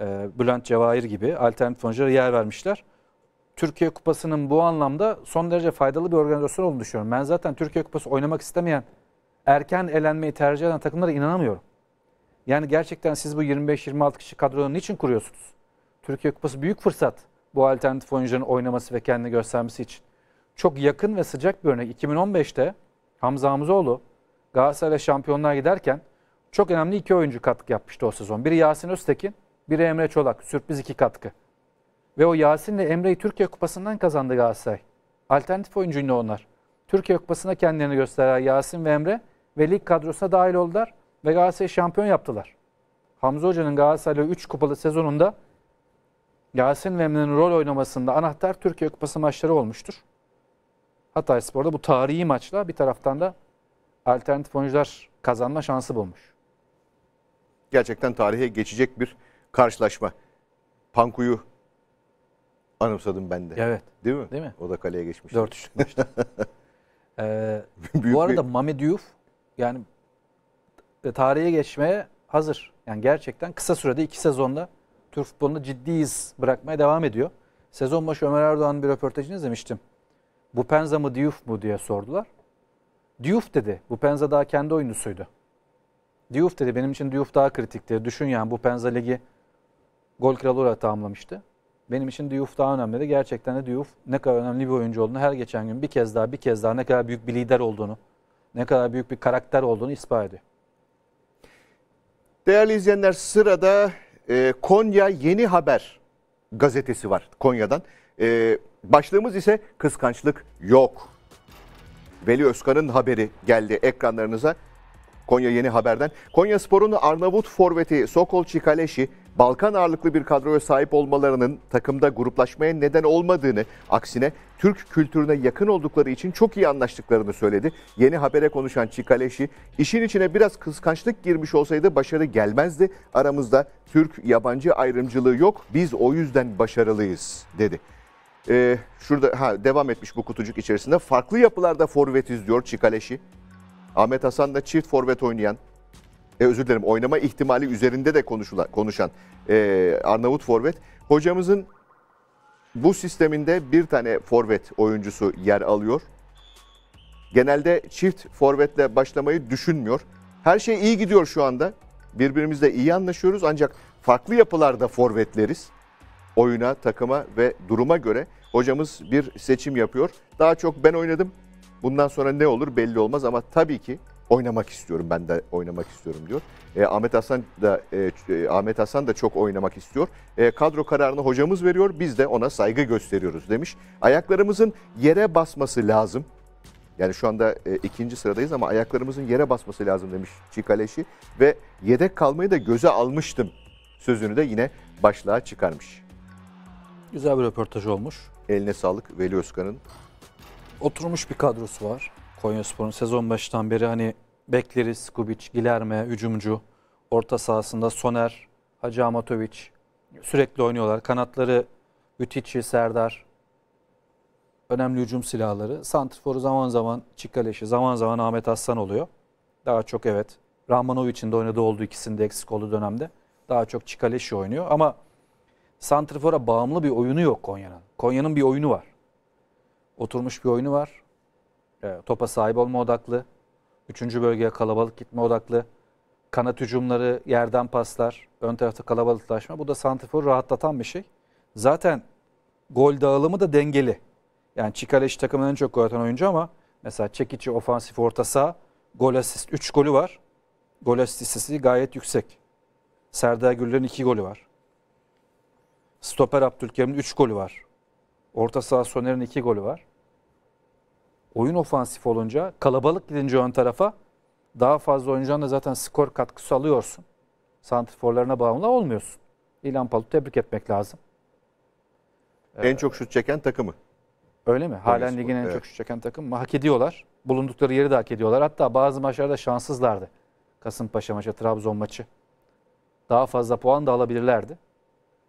e, Bülent Cevahir gibi alternatif oyunculara yer vermişler. Türkiye Kupası'nın bu anlamda son derece faydalı bir organizasyon olduğunu düşünüyorum. Ben zaten Türkiye Kupası oynamak istemeyen, erken elenmeyi tercih eden takımlara inanamıyorum. Yani gerçekten siz bu 25-26 kişi kadronu niçin kuruyorsunuz? Türkiye Kupası büyük fırsat bu alternatif oyuncuların oynaması ve kendini göstermesi için. Çok yakın ve sıcak bir örnek. 2015'te Hamza Hamzoğlu Galatasaray'la şampiyonlar giderken çok önemli iki oyuncu katkı yapmıştı o sezon. Biri Yasin Öztekin, biri Emre Çolak. Sürpriz iki katkı. Ve o Yasin Yasin'le Emre'yi Türkiye Kupası'ndan kazandı Galatasaray. Alternatif oyuncuydu onlar. Türkiye Kupası'nda kendilerini gösteren Yasin ve Emre ve lig kadrosuna dahil oldular ve Galatasaray'ı şampiyon yaptılar. Hamza Hoca'nın Galatasaray'la 3 kupalı sezonunda Yasin Vemli'nin rol oynamasında anahtar Türkiye Kupası maçları olmuştur. Hatay Spor'da bu tarihi maçla bir taraftan da alternatif oyuncular kazanma şansı bulmuş. Gerçekten tarihe geçecek bir karşılaşma. Panku'yu anımsadım ben de. Evet. Değil mi? Değil mi? O da kaleye geçmiş. 4-3'lük maçta. ee, bu arada bir... Mame Diouf yani tarihe geçmeye hazır. Yani gerçekten kısa sürede iki sezonda Türk futbolunda ciddi iz bırakmaya devam ediyor. Sezon başı Ömer Erdoğan'ın bir röportajını izlemiştim. Bu Penza mı Diouf mu diye sordular. Diouf dedi. Bu Penza daha kendi oyuncusuydu. Diouf dedi benim için Diouf daha kritikti. Düşün yani bu Penza ligi gol kralı olarak tamamlamıştı. Benim için Diouf daha önemli gerçekten de Diouf ne kadar önemli bir oyuncu olduğunu her geçen gün bir kez daha bir kez daha ne kadar büyük bir lider olduğunu, ne kadar büyük bir karakter olduğunu ispat ediyor. Değerli izleyenler sırada e, Konya Yeni Haber gazetesi var Konya'dan. E, başlığımız ise kıskançlık yok. Veli Özkan'ın haberi geldi ekranlarınıza. Konya Yeni Haber'den. Konya Spor'un Arnavut Forveti Sokol Çikaleşi Balkan ağırlıklı bir kadroya sahip olmalarının takımda gruplaşmaya neden olmadığını, aksine Türk kültürüne yakın oldukları için çok iyi anlaştıklarını söyledi. Yeni habere konuşan Çikaleşi, işin içine biraz kıskançlık girmiş olsaydı başarı gelmezdi. Aramızda Türk-yabancı ayrımcılığı yok, biz o yüzden başarılıyız dedi. Ee, şurada ha, devam etmiş bu kutucuk içerisinde. Farklı yapılarda forvetiz diyor Çikaleşi. Ahmet Hasan da çift forvet oynayan e, özür dilerim oynama ihtimali üzerinde de konuşulan, konuşan e, Arnavut Forvet. Hocamızın bu sisteminde bir tane forvet oyuncusu yer alıyor. Genelde çift forvetle başlamayı düşünmüyor. Her şey iyi gidiyor şu anda. Birbirimizle iyi anlaşıyoruz ancak farklı yapılarda forvetleriz. Oyuna, takıma ve duruma göre hocamız bir seçim yapıyor. Daha çok ben oynadım. Bundan sonra ne olur belli olmaz ama tabii ki oynamak istiyorum ben de oynamak istiyorum diyor. E, Ahmet Hasan da e, e, Ahmet Hasan da çok oynamak istiyor. E, kadro kararını hocamız veriyor. Biz de ona saygı gösteriyoruz demiş. Ayaklarımızın yere basması lazım. Yani şu anda e, ikinci sıradayız ama ayaklarımızın yere basması lazım demiş Çikaleşi ve yedek kalmayı da göze almıştım sözünü de yine başlığa çıkarmış. Güzel bir röportaj olmuş. Eline sağlık Veli Özkan'ın. Oturmuş bir kadrosu var. Konya Spor'un sezon başından beri hani bekleriz Kubic, Gilerme, hücumcu, orta sahasında Soner, Hacı Amatovic sürekli oynuyorlar. Kanatları Ütiçi, Serdar önemli hücum silahları. Santrfor'u zaman zaman Çikaleş'i, zaman zaman Ahmet Aslan oluyor. Daha çok evet Rahmanovic'in de oynadığı olduğu ikisinde eksik olduğu dönemde daha çok Çikaleş'i oynuyor. Ama Santrfor'a bağımlı bir oyunu yok Konya'nın. Konya'nın bir oyunu var. Oturmuş bir oyunu var. E, topa sahip olma odaklı, üçüncü bölgeye kalabalık gitme odaklı, kanat hücumları, yerden paslar, ön tarafta kalabalıklaşma. Bu da santiforu rahatlatan bir şey. Zaten gol dağılımı da dengeli. Yani Çikaleş takımın en çok gol atan oyuncu ama mesela Çekici ofansif orta saha gol asist 3 golü var. Gol asist istatistiği gayet yüksek. Serdar Güller'in 2 golü var. Stoper Abdülkerim'in 3 golü var. Orta saha Soner'in 2 golü var oyun ofansif olunca kalabalık gidince ön tarafa daha fazla da zaten skor katkısı alıyorsun. Santriforlarına bağımlı olmuyorsun. İlhan Palut tebrik etmek lazım. En ee, çok şut çeken takımı. Öyle mi? Halen Oyun ligin en evet. çok şut çeken takım mı? Hak ediyorlar. Bulundukları yeri de hak ediyorlar. Hatta bazı maçlarda şanssızlardı. Kasımpaşa maçı, Trabzon maçı. Daha fazla puan da alabilirlerdi.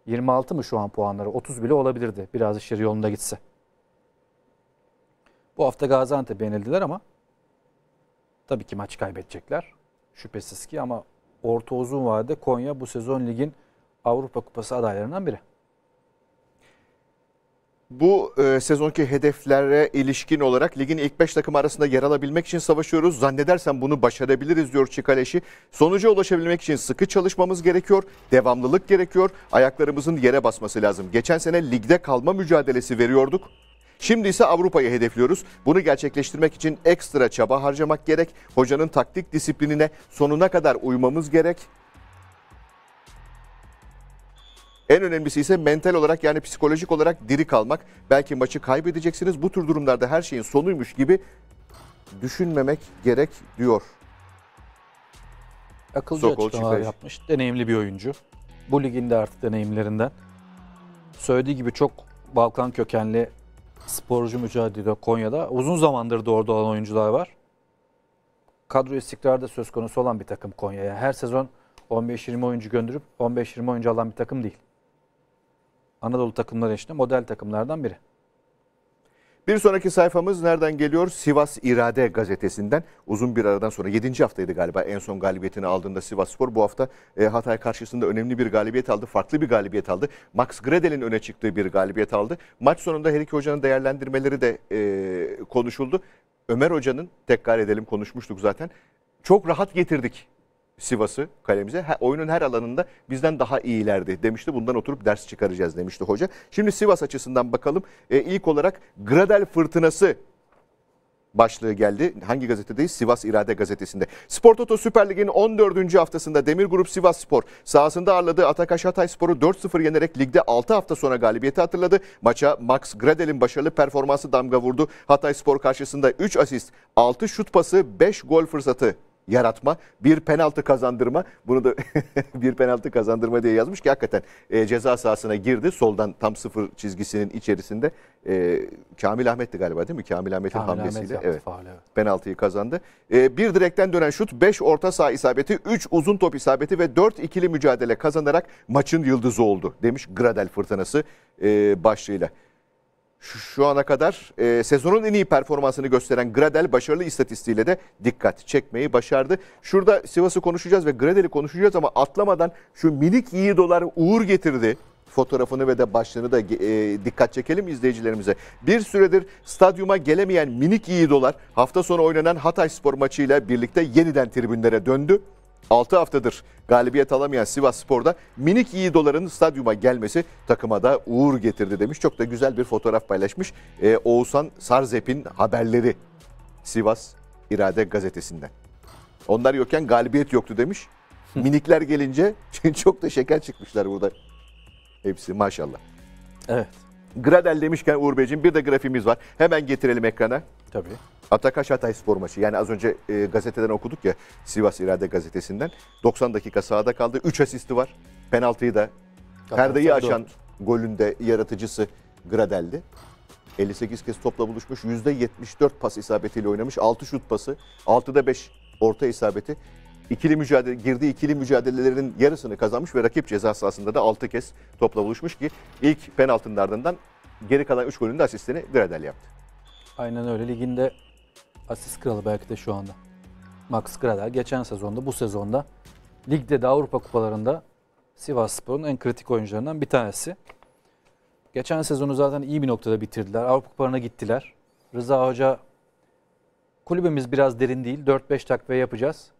26 mı şu an puanları? 30 bile olabilirdi. Biraz işleri yolunda gitse. Bu hafta Gaziantep yenildiler ama tabii ki maç kaybedecekler. Şüphesiz ki ama orta uzun vadede Konya bu sezon ligin Avrupa Kupası adaylarından biri. Bu e, sezonki hedeflere ilişkin olarak ligin ilk 5 takım arasında yer alabilmek için savaşıyoruz. Zannedersem bunu başarabiliriz diyor Çikaleşi. Sonuca ulaşabilmek için sıkı çalışmamız gerekiyor. Devamlılık gerekiyor. Ayaklarımızın yere basması lazım. Geçen sene ligde kalma mücadelesi veriyorduk. Şimdi ise Avrupa'yı hedefliyoruz. Bunu gerçekleştirmek için ekstra çaba harcamak gerek. Hocanın taktik disiplinine sonuna kadar uymamız gerek. En önemlisi ise mental olarak yani psikolojik olarak diri kalmak. Belki maçı kaybedeceksiniz. Bu tür durumlarda her şeyin sonuymuş gibi düşünmemek gerek diyor. Akılcı Sokol açıklamalar Çipeş. yapmış. Deneyimli bir oyuncu. Bu liginde artık deneyimlerinden. Söylediği gibi çok Balkan kökenli sporcu mücadelede Konya'da. Uzun zamandır da orada olan oyuncular var. Kadro istikrarda söz konusu olan bir takım Konya'ya. Her sezon 15-20 oyuncu gönderip 15-20 oyuncu alan bir takım değil. Anadolu takımları içinde model takımlardan biri. Bir sonraki sayfamız nereden geliyor? Sivas İrade gazetesinden. Uzun bir aradan sonra 7. haftaydı galiba en son galibiyetini aldığında Sivas Spor. Bu hafta e, Hatay karşısında önemli bir galibiyet aldı. Farklı bir galibiyet aldı. Max Gredel'in öne çıktığı bir galibiyet aldı. Maç sonunda her iki hocanın değerlendirmeleri de e, konuşuldu. Ömer Hoca'nın tekrar edelim konuşmuştuk zaten. Çok rahat getirdik Sivas'ı kalemize oyunun her alanında bizden daha iyilerdi demişti. Bundan oturup ders çıkaracağız demişti hoca. Şimdi Sivas açısından bakalım. E, ilk olarak Gradel fırtınası başlığı geldi. Hangi gazetedeyiz? Sivas İrade Gazetesi'nde. Spor Toto Süper Lig'in 14. haftasında Demir Grup Sivas Spor sahasında ağırladığı Atakaş Hatay Spor'u 4-0 yenerek ligde 6 hafta sonra galibiyeti hatırladı. Maça Max Gradel'in başarılı performansı damga vurdu. Hatay Spor karşısında 3 asist, 6 şut pası, 5 gol fırsatı yaratma, bir penaltı kazandırma. Bunu da bir penaltı kazandırma diye yazmış ki hakikaten e, ceza sahasına girdi. Soldan tam sıfır çizgisinin içerisinde e, Kamil Ahmet'ti galiba değil mi? Kamil Ahmet'in Kamil hamlesiyle Ahmet evet, faal, evet. penaltıyı kazandı. E, bir direkten dönen şut, 5 orta saha isabeti, 3 uzun top isabeti ve 4 ikili mücadele kazanarak maçın yıldızı oldu demiş Gradel fırtınası e, başlığıyla şu, şu ana kadar e, sezonun en iyi performansını gösteren Gradel başarılı istatistiğiyle de dikkat çekmeyi başardı. Şurada Sivas'ı konuşacağız ve Gradel'i konuşacağız ama atlamadan şu minik iyi dolar uğur getirdi fotoğrafını ve de başlığını da e, dikkat çekelim izleyicilerimize. Bir süredir stadyuma gelemeyen minik iyi dolar hafta sonu oynanan Hatay Spor maçıyla birlikte yeniden tribünlere döndü. 6 haftadır galibiyet alamayan Sivas Spor'da minik iyi doların stadyuma gelmesi takıma da uğur getirdi demiş. Çok da güzel bir fotoğraf paylaşmış ee, Oğuzhan Sarzep'in haberleri Sivas İrade Gazetesi'nden. Onlar yokken galibiyet yoktu demiş. Minikler gelince çok da şeker çıkmışlar burada. Hepsi maşallah. Evet. Gradel demişken Uğur Beyciğim bir de grafimiz var. Hemen getirelim ekrana. Tabii. Atakaş Hatay spor maçı. Yani az önce e, gazeteden okuduk ya Sivas İrade gazetesinden. 90 dakika sahada kaldı. 3 asisti var. Penaltıyı da perdeyi aşan golünde yaratıcısı Gradel'di. 58 kez topla buluşmuş. %74 pas isabetiyle oynamış. 6 şut pası. 6'da 5 orta isabeti. İkili mücadele girdiği ikili mücadelelerin yarısını kazanmış ve rakip ceza sahasında da 6 kez topla buluşmuş ki ilk penaltının ardından geri kalan 3 golünde asistini Gradel yaptı. Aynen öyle. Liginde asist kralı belki de şu anda. Max Grader geçen sezonda bu sezonda ligde de Avrupa kupalarında Sivas Spor'un en kritik oyuncularından bir tanesi. Geçen sezonu zaten iyi bir noktada bitirdiler. Avrupa kupalarına gittiler. Rıza Hoca kulübemiz biraz derin değil. 4-5 takviye yapacağız.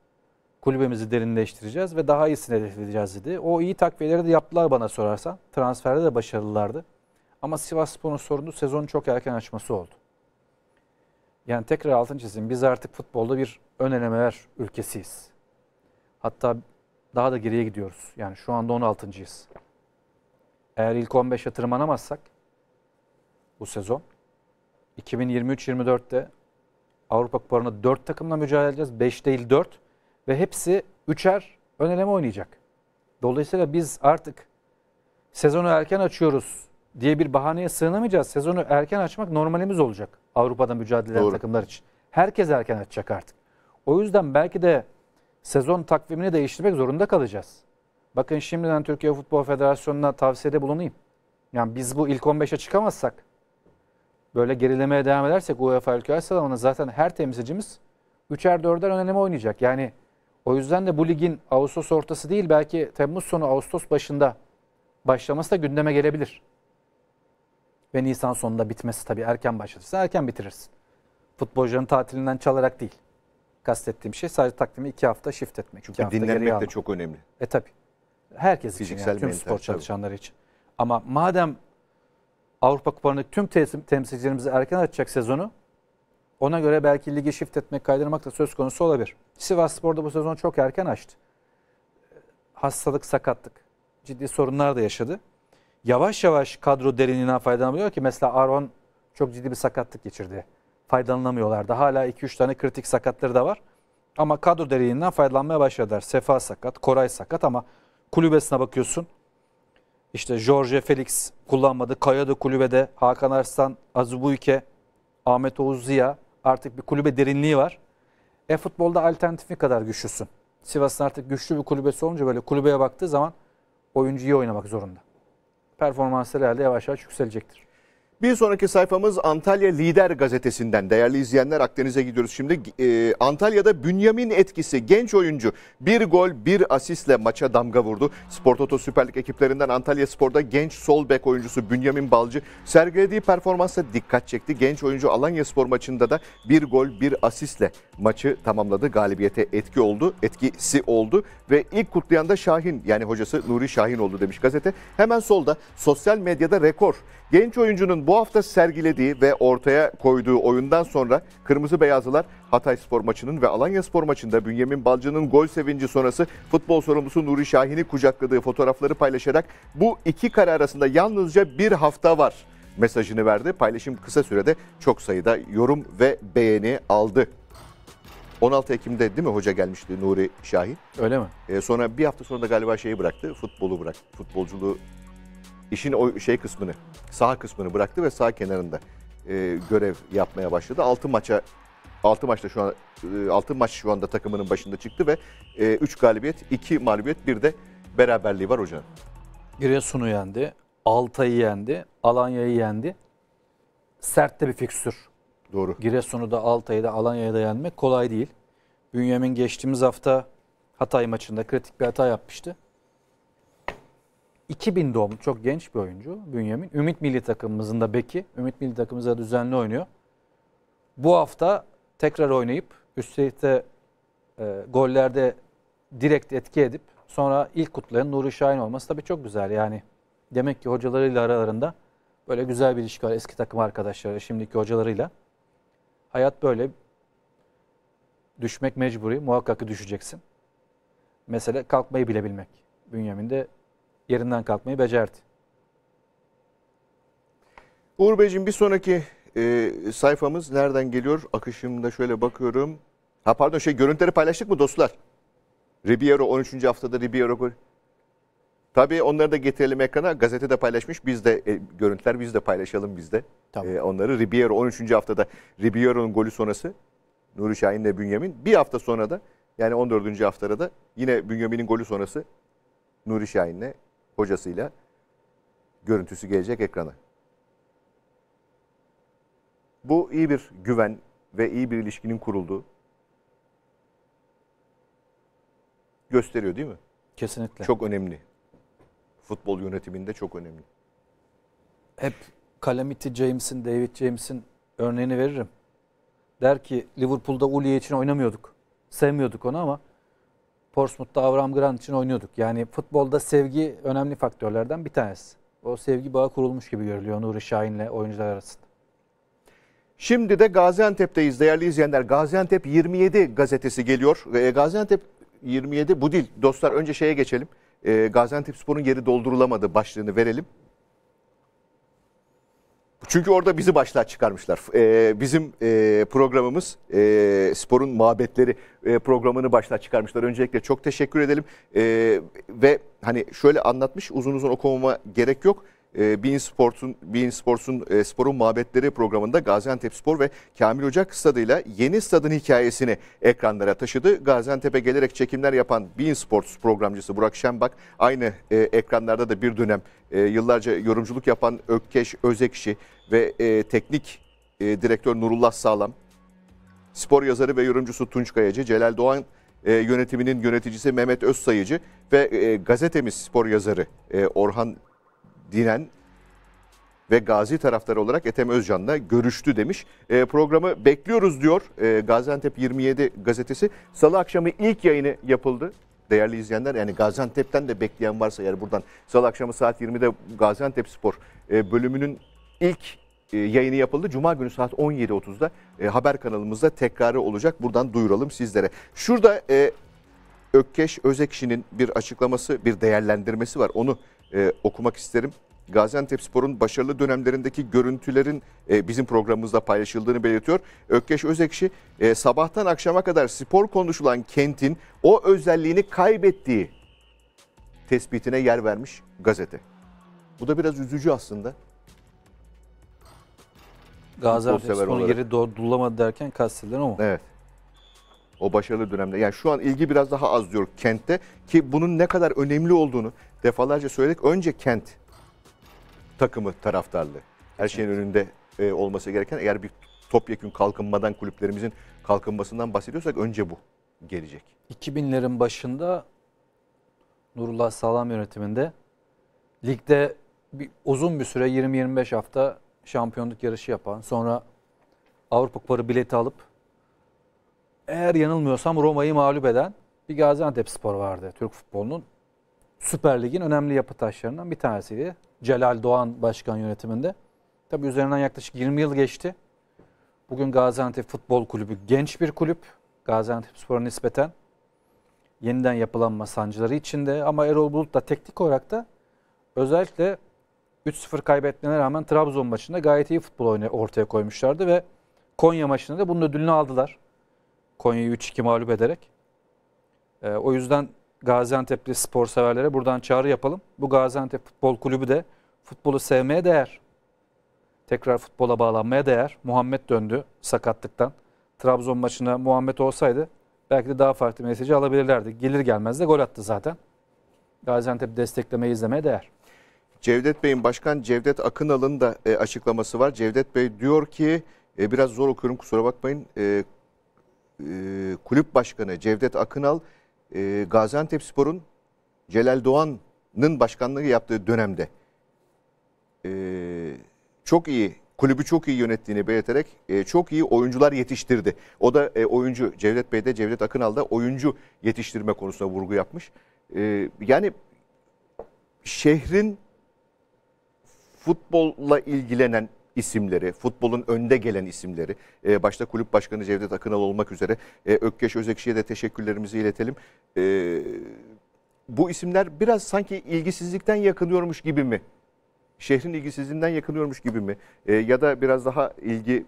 Kulübemizi derinleştireceğiz ve daha iyisini hedef edeceğiz dedi. O iyi takviyeleri de yaptılar bana sorarsan. Transferde de başarılılardı. Ama Sivas Spor'un sorunu sezonu çok erken açması oldu. Yani tekrar altın çizim. Biz artık futbolda bir ön elemeler ülkesiyiz. Hatta daha da geriye gidiyoruz. Yani şu anda 16.yız. Eğer ilk 15'e tırmanamazsak bu sezon 2023-24'te Avrupa Kupası'nda 4 takımla mücadele edeceğiz. 5 değil 4 ve hepsi üçer ön eleme oynayacak. Dolayısıyla biz artık sezonu erken açıyoruz diye bir bahaneye sığınamayacağız. Sezonu erken açmak normalimiz olacak Avrupa'da mücadele eden Doğru. takımlar için. Herkes erken açacak artık. O yüzden belki de sezon takvimini değiştirmek zorunda kalacağız. Bakın şimdiden Türkiye Futbol Federasyonu'na tavsiyede bulunayım. Yani biz bu ilk 15'e çıkamazsak, böyle gerilemeye devam edersek UEFA Ülkeler Sıralaması'na zaten her temsilcimiz 3'er 4'er önemli oynayacak. Yani o yüzden de bu ligin Ağustos ortası değil belki Temmuz sonu Ağustos başında başlaması da gündeme gelebilir ve Nisan sonunda bitmesi tabii erken başlatırsa erken bitirirsin. Futbolcuların tatilinden çalarak değil. Kastettiğim şey sadece takvimi iki hafta shift etmek. Çünkü iki dinlenmek de çok önemli. E tabii. Herkes Fiziksel için yani, tüm mental, spor çalışanları tabii. için. Ama madem Avrupa Kupalarındaki tüm temsilcilerimizi erken açacak sezonu ona göre belki ligi shift etmek, kaydırmak da söz konusu olabilir. Sivas da bu sezon çok erken açtı. Hastalık, sakatlık, ciddi sorunlar da yaşadı yavaş yavaş kadro derinliğinden faydalanabiliyor ki mesela Aaron çok ciddi bir sakatlık geçirdi. Faydalanamıyorlardı. Hala 2-3 tane kritik sakatları da var. Ama kadro derinliğinden faydalanmaya başladılar. Sefa sakat, Koray sakat ama kulübesine bakıyorsun. İşte Jorge Felix kullanmadı. Kaya da kulübede. Hakan Arslan, Azubuyke, Ahmet Oğuz Ziya. Artık bir kulübe derinliği var. E futbolda alternatifi kadar güçlüsün. Sivas'ın artık güçlü bir kulübesi olunca böyle kulübeye baktığı zaman oyuncu iyi oynamak zorunda performansları herhalde yavaş yavaş yükselecektir. Bir sonraki sayfamız Antalya Lider gazetesinden. Değerli izleyenler Akdeniz'e gidiyoruz şimdi. E, Antalya'da Bünyamin etkisi genç oyuncu bir gol bir asistle maça damga vurdu. Spor Toto Süper Lig ekiplerinden Antalya Spor'da genç sol bek oyuncusu Bünyamin Balcı sergilediği performansa dikkat çekti. Genç oyuncu Alanya Spor maçında da bir gol bir asistle maçı tamamladı. Galibiyete etki oldu, etkisi oldu ve ilk kutlayan da Şahin yani hocası Nuri Şahin oldu demiş gazete. Hemen solda sosyal medyada rekor Genç oyuncunun bu hafta sergilediği ve ortaya koyduğu oyundan sonra Kırmızı Beyazlılar Hatay Spor maçının ve Alanya Spor maçında Bünyamin Balcı'nın gol sevinci sonrası futbol sorumlusu Nuri Şahin'i kucakladığı fotoğrafları paylaşarak bu iki kare arasında yalnızca bir hafta var mesajını verdi. Paylaşım kısa sürede çok sayıda yorum ve beğeni aldı. 16 Ekim'de değil mi hoca gelmişti Nuri Şahin? Öyle mi? Ee, sonra bir hafta sonra da galiba şeyi bıraktı, futbolu bıraktı, futbolculuğu işin o şey kısmını, sağ kısmını bıraktı ve sağ kenarında e, görev yapmaya başladı. 6 maça 6 maçta şu an 6 e, maç şu anda takımının başında çıktı ve 3 e, galibiyet, 2 mağlubiyet, bir de beraberliği var hocanın. Giresun'u yendi, Altay'ı yendi, Alanya'yı yendi. Sert de bir fikstür. Doğru. Giresun'u da Altay'ı da Alanya'yı da yenmek kolay değil. Bünyamin geçtiğimiz hafta Hatay maçında kritik bir hata yapmıştı. 2000 doğum çok genç bir oyuncu Bünyamin. Ümit milli takımımızın da beki. Ümit milli takımımızda düzenli oynuyor. Bu hafta tekrar oynayıp üstelik de e, gollerde direkt etki edip sonra ilk kutlayan Nuri Şahin olması tabii çok güzel yani. Demek ki hocalarıyla aralarında böyle güzel bir ilişki var eski takım arkadaşları şimdiki hocalarıyla. Hayat böyle düşmek mecburi muhakkak düşeceksin. Mesele kalkmayı bile bilmek. Bünyamin'de yerinden kalkmayı becerdi. Uğur Beyciğim bir sonraki e, sayfamız nereden geliyor? Akışımda şöyle bakıyorum. Ha pardon şey görüntüleri paylaştık mı dostlar? Ribeiro 13. haftada Ribeiro gol. Tabii onları da getirelim ekrana. Gazete de paylaşmış. Biz de e, görüntüler biz de paylaşalım biz de. Tamam. E, onları Ribeiro 13. haftada Ribeiro'nun golü sonrası Nuri Şahin'le Bünyamin. Bir hafta sonra da yani 14. haftada da yine Bünyamin'in golü sonrası Nuri Şahin'le hocasıyla görüntüsü gelecek ekrana. Bu iyi bir güven ve iyi bir ilişkinin kurulduğu gösteriyor değil mi? Kesinlikle. Çok önemli. Futbol yönetiminde çok önemli. Hep Calamity James'in, David James'in örneğini veririm. Der ki Liverpool'da Uli için oynamıyorduk. Sevmiyorduk onu ama Portsmouth'ta Avram Grant için oynuyorduk. Yani futbolda sevgi önemli faktörlerden bir tanesi. O sevgi bağı kurulmuş gibi görülüyor Nuri Şahin'le oyuncular arasında. Şimdi de Gaziantep'teyiz değerli izleyenler. Gaziantep 27 gazetesi geliyor. E, Gaziantep 27 bu değil. Dostlar önce şeye geçelim. E, Gaziantep Spor'un yeri doldurulamadı başlığını verelim. Çünkü orada bizi başlığa çıkarmışlar. Ee, bizim e, programımız e, Spor'un Mabetleri e, programını başlığa çıkarmışlar. Öncelikle çok teşekkür edelim. E, ve hani şöyle anlatmış uzun uzun okumama gerek yok e, Bein Sports'un Bein Sports'un e, Spor'un Muhabbetleri programında Gaziantep Spor ve Kamil Ocak stadıyla yeni stadın hikayesini ekranlara taşıdı. Gaziantep'e gelerek çekimler yapan Bein Sports programcısı Burak Şenbak aynı e, ekranlarda da bir dönem e, yıllarca yorumculuk yapan Ökkeş Özekşi ve e, teknik e, direktör Nurullah Sağlam, spor yazarı ve yorumcusu Tunç Kayacı, Celal Doğan e, yönetiminin yöneticisi Mehmet Özsayıcı ve e, gazetemiz spor yazarı e, Orhan dinen ve Gazi taraftarı olarak Ethem Özcan'la görüştü demiş. E, programı bekliyoruz diyor e, Gaziantep 27 gazetesi. Salı akşamı ilk yayını yapıldı. Değerli izleyenler yani Gaziantep'ten de bekleyen varsa yani buradan salı akşamı saat 20'de Gaziantep Spor e, bölümünün ilk e, yayını yapıldı. Cuma günü saat 17.30'da e, haber kanalımızda tekrarı olacak. Buradan duyuralım sizlere. Şurada e, Ökkeş Özekşi'nin bir açıklaması, bir değerlendirmesi var. Onu e, okumak isterim. Gaziantep Spor'un başarılı dönemlerindeki görüntülerin e, bizim programımızda paylaşıldığını belirtiyor. Ökkeş Özekşi e, sabahtan akşama kadar spor konuşulan kentin o özelliğini kaybettiği tespitine yer vermiş gazete. Bu da biraz üzücü aslında. Gaziantep Spor'un yeri doğru durulamadı derken kastedilen o mu? Evet. O başarılı dönemde. Yani şu an ilgi biraz daha az diyor kentte ki bunun ne kadar önemli olduğunu defalarca söyledik. Önce kent takımı taraftarlı, Her şeyin önünde e, olması gereken eğer bir topyekün kalkınmadan kulüplerimizin kalkınmasından bahsediyorsak önce bu gelecek. 2000'lerin başında Nurullah Sağlam yönetiminde ligde bir, uzun bir süre 20-25 hafta şampiyonluk yarışı yapan sonra Avrupa Kuparı bileti alıp eğer yanılmıyorsam Roma'yı mağlup eden bir Gaziantep spor vardı Türk futbolunun. Süper Lig'in önemli yapı taşlarından bir tanesiydi. Celal Doğan başkan yönetiminde. Tabii üzerinden yaklaşık 20 yıl geçti. Bugün Gaziantep Futbol Kulübü genç bir kulüp. Gaziantep Spor'a nispeten yeniden yapılanma sancıları içinde. Ama Erol Bulut da teknik olarak da özellikle 3-0 kaybetmene rağmen Trabzon maçında gayet iyi futbol oyunu ortaya koymuşlardı ve Konya maçında da bunun ödülünü aldılar. Konya'yı 3-2 mağlup ederek. E, o yüzden Gaziantep'li spor severlere buradan çağrı yapalım. Bu Gaziantep Futbol Kulübü de futbolu sevmeye değer. Tekrar futbola bağlanmaya değer. Muhammed döndü sakatlıktan. Trabzon maçına Muhammed olsaydı belki de daha farklı mesajı alabilirlerdi. Gelir gelmez de gol attı zaten. Gaziantep desteklemeye izlemeye değer. Cevdet Bey'in başkan Cevdet Akınal'ın da e, açıklaması var. Cevdet Bey diyor ki e, biraz zor okuyorum kusura bakmayın. E, ee, kulüp başkanı Cevdet Akınal e, Gaziantep Spor'un Celal Doğan'ın başkanlığı yaptığı dönemde e, çok iyi kulübü çok iyi yönettiğini belirterek e, çok iyi oyuncular yetiştirdi. O da e, oyuncu Cevdet Bey'de Cevdet Akınal da oyuncu yetiştirme konusunda vurgu yapmış. yani şehrin futbolla ilgilenen isimleri, futbolun önde gelen isimleri, e, başta kulüp başkanı Cevdet Akınal olmak üzere e, Ökkeş Özekşi'ye de teşekkürlerimizi iletelim. E, bu isimler biraz sanki ilgisizlikten yakınıyormuş gibi mi? Şehrin ilgisizliğinden yakınıyormuş gibi mi? E, ya da biraz daha ilgi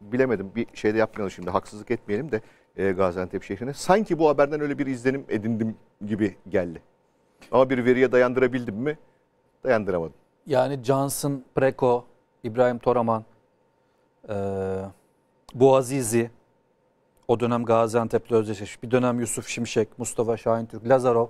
bilemedim bir şeyde yapmayalım şimdi haksızlık etmeyelim de e, Gaziantep şehrine. Sanki bu haberden öyle bir izlenim edindim gibi geldi. Ama bir veriye dayandırabildim mi? Dayandıramadım. Yani Johnson, Preko, İbrahim Toraman, e, Boğazizi, o dönem Gaziantep'le özdeşleşmiş. Bir dönem Yusuf Şimşek, Mustafa Şahin Türk, Lazarov.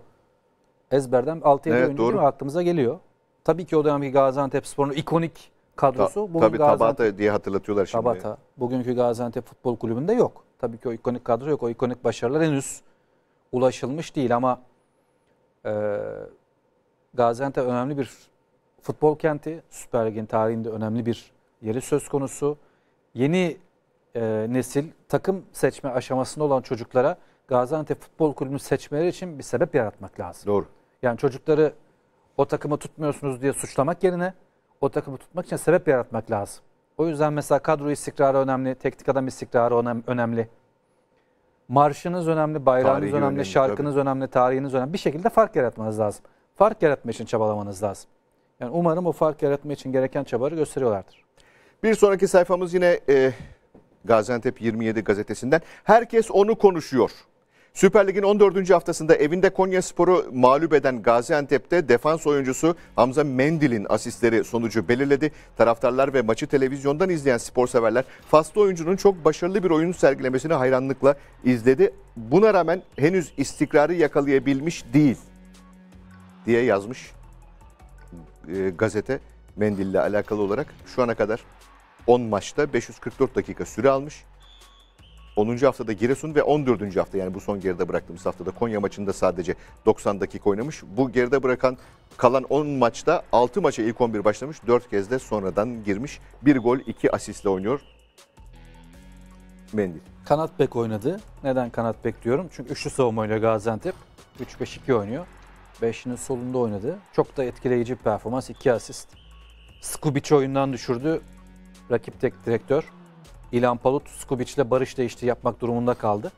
Ezberden 6-7 evet, ünlü doğru. aklımıza geliyor. Tabii ki o dönemki Gaziantep sporunun ikonik kadrosu. Ta, bugün tabii Gaziantep, Tabata diye hatırlatıyorlar şimdi. Tabata. Bugünkü Gaziantep Futbol Kulübü'nde yok. Tabii ki o ikonik kadro yok. O ikonik başarılar henüz ulaşılmış değil ama e, Gaziantep önemli bir futbol kenti, Süper Lig'in tarihinde önemli bir yeri söz konusu. Yeni e, nesil takım seçme aşamasında olan çocuklara Gaziantep Futbol Kulübü'nü seçmeleri için bir sebep yaratmak lazım. Doğru. Yani çocukları o takımı tutmuyorsunuz diye suçlamak yerine o takımı tutmak için sebep yaratmak lazım. O yüzden mesela kadro istikrarı önemli, teknik adam istikrarı önemli. Marşınız önemli, bayrağınız önemli, önemli, şarkınız tabii. önemli, tarihiniz önemli. Bir şekilde fark yaratmanız lazım. Fark yaratma için çabalamanız lazım. Yani umarım o fark yaratma için gereken çabaları gösteriyorlardır. Bir sonraki sayfamız yine e, Gaziantep 27 gazetesinden. Herkes onu konuşuyor. Süper Lig'in 14. haftasında evinde Konya Sporu mağlup eden Gaziantep'te defans oyuncusu Hamza Mendil'in asistleri sonucu belirledi. Taraftarlar ve maçı televizyondan izleyen spor severler, Faslı oyuncunun çok başarılı bir oyun sergilemesini hayranlıkla izledi. Buna rağmen henüz istikrarı yakalayabilmiş değil diye yazmış e, gazete Mendil'le alakalı olarak şu ana kadar 10 maçta 544 dakika süre almış. 10. haftada Giresun ve 14. hafta yani bu son geride bıraktığımız haftada Konya maçında sadece 90 dakika oynamış. Bu geride bırakan kalan 10 maçta 6 maça ilk 11 başlamış. 4 kez de sonradan girmiş. 1 gol 2 asistle oynuyor. Mendil. Kanat bek oynadı. Neden kanat bek diyorum? Çünkü üçlü savunma savunmayla Gaziantep 3-5-2 oynuyor. Beşinin solunda oynadı. Çok da etkileyici bir performans. iki asist. Skubic oyundan düşürdü. Rakip tek direktör. İlhan Palut Skubic ile barış değişti yapmak durumunda kaldı.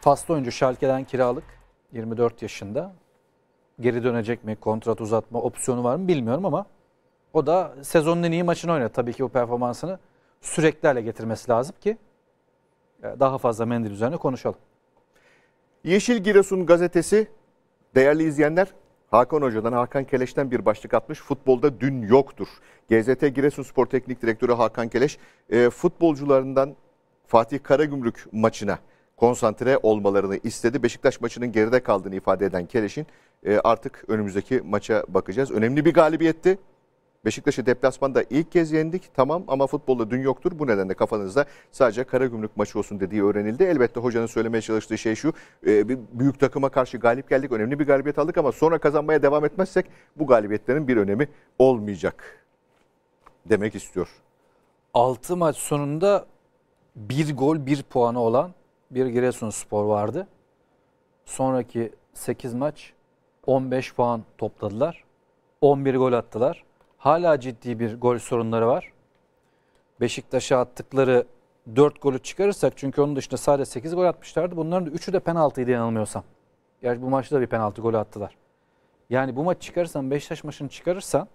Faslı oyuncu Schalke'den kiralık. 24 yaşında. Geri dönecek mi? Kontrat uzatma opsiyonu var mı bilmiyorum ama o da sezonun en iyi maçını oynadı. Tabii ki bu performansını sürekli hale getirmesi lazım ki e, daha fazla mendil üzerine konuşalım. Yeşil Giresun gazetesi Değerli izleyenler, Hakan Hoca'dan, Hakan Keleş'ten bir başlık atmış. Futbolda dün yoktur. GZT Giresun Spor Teknik Direktörü Hakan Keleş, e, futbolcularından Fatih Karagümrük maçına konsantre olmalarını istedi. Beşiktaş maçının geride kaldığını ifade eden Keleş'in e, artık önümüzdeki maça bakacağız. Önemli bir galibiyetti. Beşiktaş'ı deplasmanda ilk kez yendik. Tamam ama futbolda dün yoktur. Bu nedenle kafanızda sadece kara Karagümrük maçı olsun dediği öğrenildi. Elbette hocanın söylemeye çalıştığı şey şu. E, bir büyük takıma karşı galip geldik. Önemli bir galibiyet aldık ama sonra kazanmaya devam etmezsek bu galibiyetlerin bir önemi olmayacak demek istiyor. 6 maç sonunda bir gol bir puanı olan bir Giresunspor vardı. Sonraki 8 maç 15 puan topladılar. 11 gol attılar hala ciddi bir gol sorunları var. Beşiktaş'a attıkları 4 golü çıkarırsak çünkü onun dışında sadece 8 gol atmışlardı. Bunların da 3'ü de penaltıydı yanılmıyorsam. Gerçi bu maçta da bir penaltı golü attılar. Yani bu maç çıkarırsan Beşiktaş maçını çıkarırsan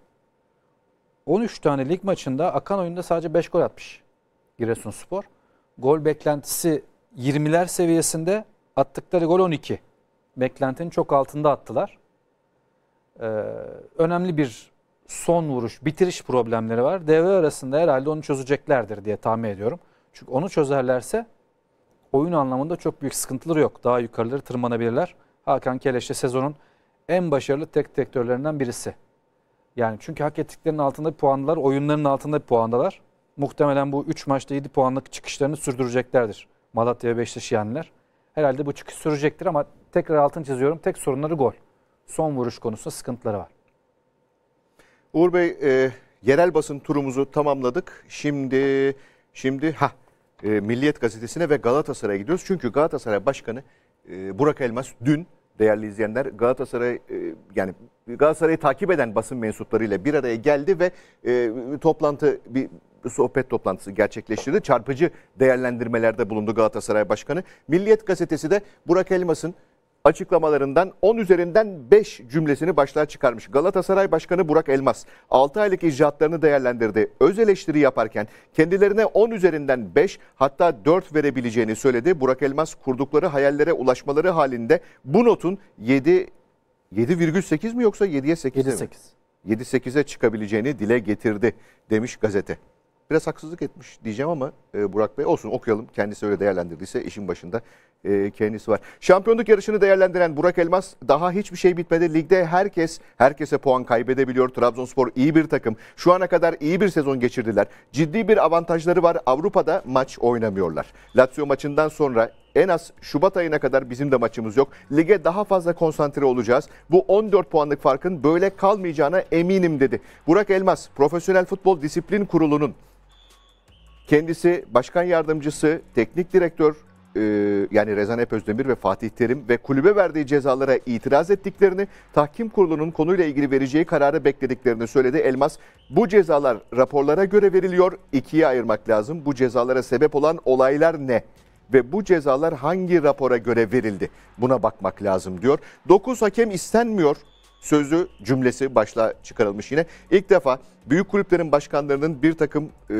13 tane lig maçında akan oyunda sadece 5 gol atmış Giresunspor. Gol beklentisi 20'ler seviyesinde attıkları gol 12. Beklentinin çok altında attılar. Ee, önemli bir son vuruş, bitiriş problemleri var. Devre arasında herhalde onu çözeceklerdir diye tahmin ediyorum. Çünkü onu çözerlerse oyun anlamında çok büyük sıkıntıları yok. Daha yukarıları tırmanabilirler. Hakan Keleş sezonun en başarılı tek tektörlerinden birisi. Yani çünkü hak ettiklerinin altında bir puanlar, oyunlarının altında bir puandalar. Muhtemelen bu 3 maçta 7 puanlık çıkışlarını sürdüreceklerdir. Malatya ve Beşiktaş yeniler. Herhalde bu çıkış sürecektir ama tekrar altını çiziyorum. Tek sorunları gol. Son vuruş konusunda sıkıntıları var. Uğur Bey e, yerel basın turumuzu tamamladık. Şimdi şimdi ha e, Milliyet gazetesine ve Galatasaray'a gidiyoruz. Çünkü Galatasaray Başkanı e, Burak Elmas dün değerli izleyenler Galatasaray e, yani Galatasaray'ı takip eden basın mensuplarıyla bir araya geldi ve e, toplantı bir sohbet toplantısı gerçekleştirdi. Çarpıcı değerlendirmelerde bulundu Galatasaray Başkanı. Milliyet gazetesi de Burak Elmas'ın açıklamalarından 10 üzerinden 5 cümlesini başlığa çıkarmış. Galatasaray Başkanı Burak Elmas 6 aylık icraatlarını değerlendirdi. Öz eleştiri yaparken kendilerine 10 üzerinden 5 hatta 4 verebileceğini söyledi. Burak Elmas kurdukları hayallere ulaşmaları halinde bu notun 7 7,8 mi yoksa 7'ye 8'e mi? 7-8'e çıkabileceğini dile getirdi demiş gazete biraz haksızlık etmiş diyeceğim ama e, Burak Bey olsun okuyalım. Kendisi öyle değerlendirdiyse işin başında e, kendisi var. Şampiyonluk yarışını değerlendiren Burak Elmas daha hiçbir şey bitmedi. Ligde herkes herkese puan kaybedebiliyor. Trabzonspor iyi bir takım. Şu ana kadar iyi bir sezon geçirdiler. Ciddi bir avantajları var. Avrupa'da maç oynamıyorlar. Lazio maçından sonra en az Şubat ayına kadar bizim de maçımız yok. Lige daha fazla konsantre olacağız. Bu 14 puanlık farkın böyle kalmayacağına eminim dedi. Burak Elmas, Profesyonel Futbol Disiplin Kurulu'nun Kendisi başkan yardımcısı, teknik direktör e, yani Rezan Ep Özdemir ve Fatih Terim ve kulübe verdiği cezalara itiraz ettiklerini, tahkim kurulunun konuyla ilgili vereceği kararı beklediklerini söyledi Elmas. Bu cezalar raporlara göre veriliyor, ikiye ayırmak lazım. Bu cezalara sebep olan olaylar ne? Ve bu cezalar hangi rapora göre verildi? Buna bakmak lazım diyor. 9 hakem istenmiyor sözü cümlesi başla çıkarılmış yine. İlk defa büyük kulüplerin başkanlarının bir takım e,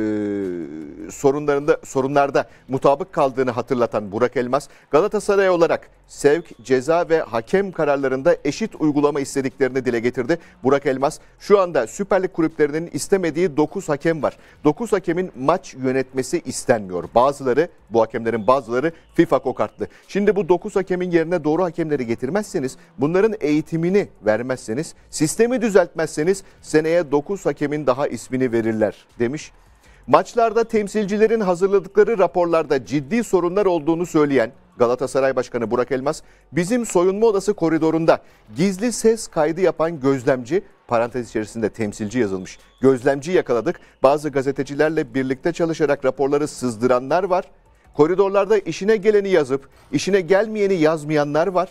sorunlarında sorunlarda mutabık kaldığını hatırlatan Burak Elmas, Galatasaray olarak sevk, ceza ve hakem kararlarında eşit uygulama istediklerini dile getirdi. Burak Elmas, şu anda Süper Lig kulüplerinin istemediği 9 hakem var. 9 hakemin maç yönetmesi istenmiyor. Bazıları, bu hakemlerin bazıları FIFA kokartlı. Şimdi bu 9 hakemin yerine doğru hakemleri getirmezseniz, bunların eğitimini vermezseniz, sistemi düzeltmezseniz seneye 9 hakemin dönemin daha ismini verirler demiş. Maçlarda temsilcilerin hazırladıkları raporlarda ciddi sorunlar olduğunu söyleyen Galatasaray Başkanı Burak Elmas, bizim soyunma odası koridorunda gizli ses kaydı yapan gözlemci, parantez içerisinde temsilci yazılmış, gözlemci yakaladık. Bazı gazetecilerle birlikte çalışarak raporları sızdıranlar var. Koridorlarda işine geleni yazıp, işine gelmeyeni yazmayanlar var.